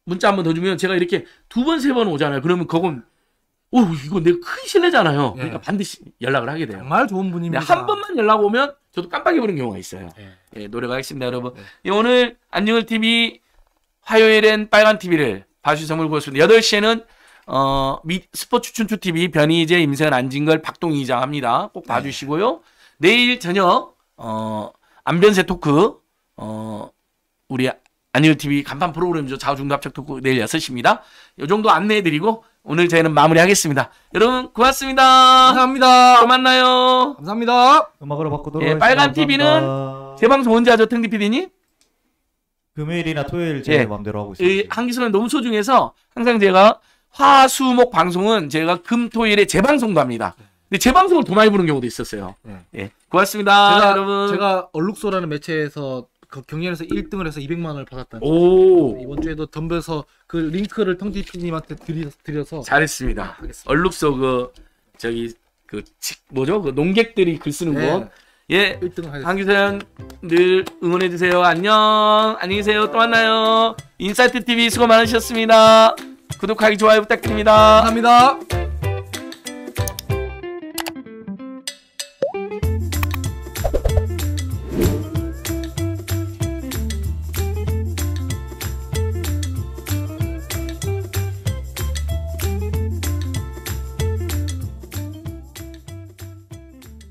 문자 한 번 더 주면 제가 이렇게 두 번 세번 번 오잖아요. 그러면 그건 오 이거 내가 큰신뢰잖아요 예. 그러니까 반드시 연락을 하게 돼요. 정말 좋은 분입니다. 네, 한 번만 연락 오면 저도 깜빡이버린 경우가 있어요. 예. 예, 노래가겠습니다, 여러분. 예. 예. 오늘 안녕을 TV 화요일엔 빨간 TV를 봐주신 선물 고맙습니다. 8시에는 어, 미, 스포츠 춘추 TV 변희재, 임세현, 안진걸, 박동희 이장 합니다. 꼭 네. 봐주시고요. 내일 저녁 어 안변세 토크 어 우리 안일 TV 간판 프로그램이죠. 자우중도 합작 토크 내일 6시입니다. 요 정도 안내해 드리고 오늘 저희는 마무리하겠습니다. 여러분 고맙습니다. 감사합니다. 또 만나요. 감사합니다. 음악으로 바꾸도록 예, 빨간 TV는 재방송 언제 하죠, 탱디 PD님? 금요일이나 토요일 제 예, 마음대로 하고 있습니다. 한기수는 너무 소중해서 항상 제가 화수목 방송은 제가 금토일에 재방송도 합니다. 네. 근데 재방송을 돈 많이 부는 경우도 있었어요. 네. 예. 고맙습니다. 제가, 여러분. 제가 얼룩소라는 매체에서 그 경연에서 1등을 해서 200만 을 받았다. 오. 이번 주에도 덤벼서 그 링크를 텅디피님한테 드려, 서 잘했습니다. 하겠습니다. 얼룩소 그 저기 그 뭐죠? 그 농객들이 글 쓰는 네. 거. 예. 한규선 늘 응원해 주세요. 안녕. 안녕히 계세요. 또 만나요. 인사이트 TV 수고 많으셨습니다. 구독하기 좋아요 부탁드립니다. 감사합니다.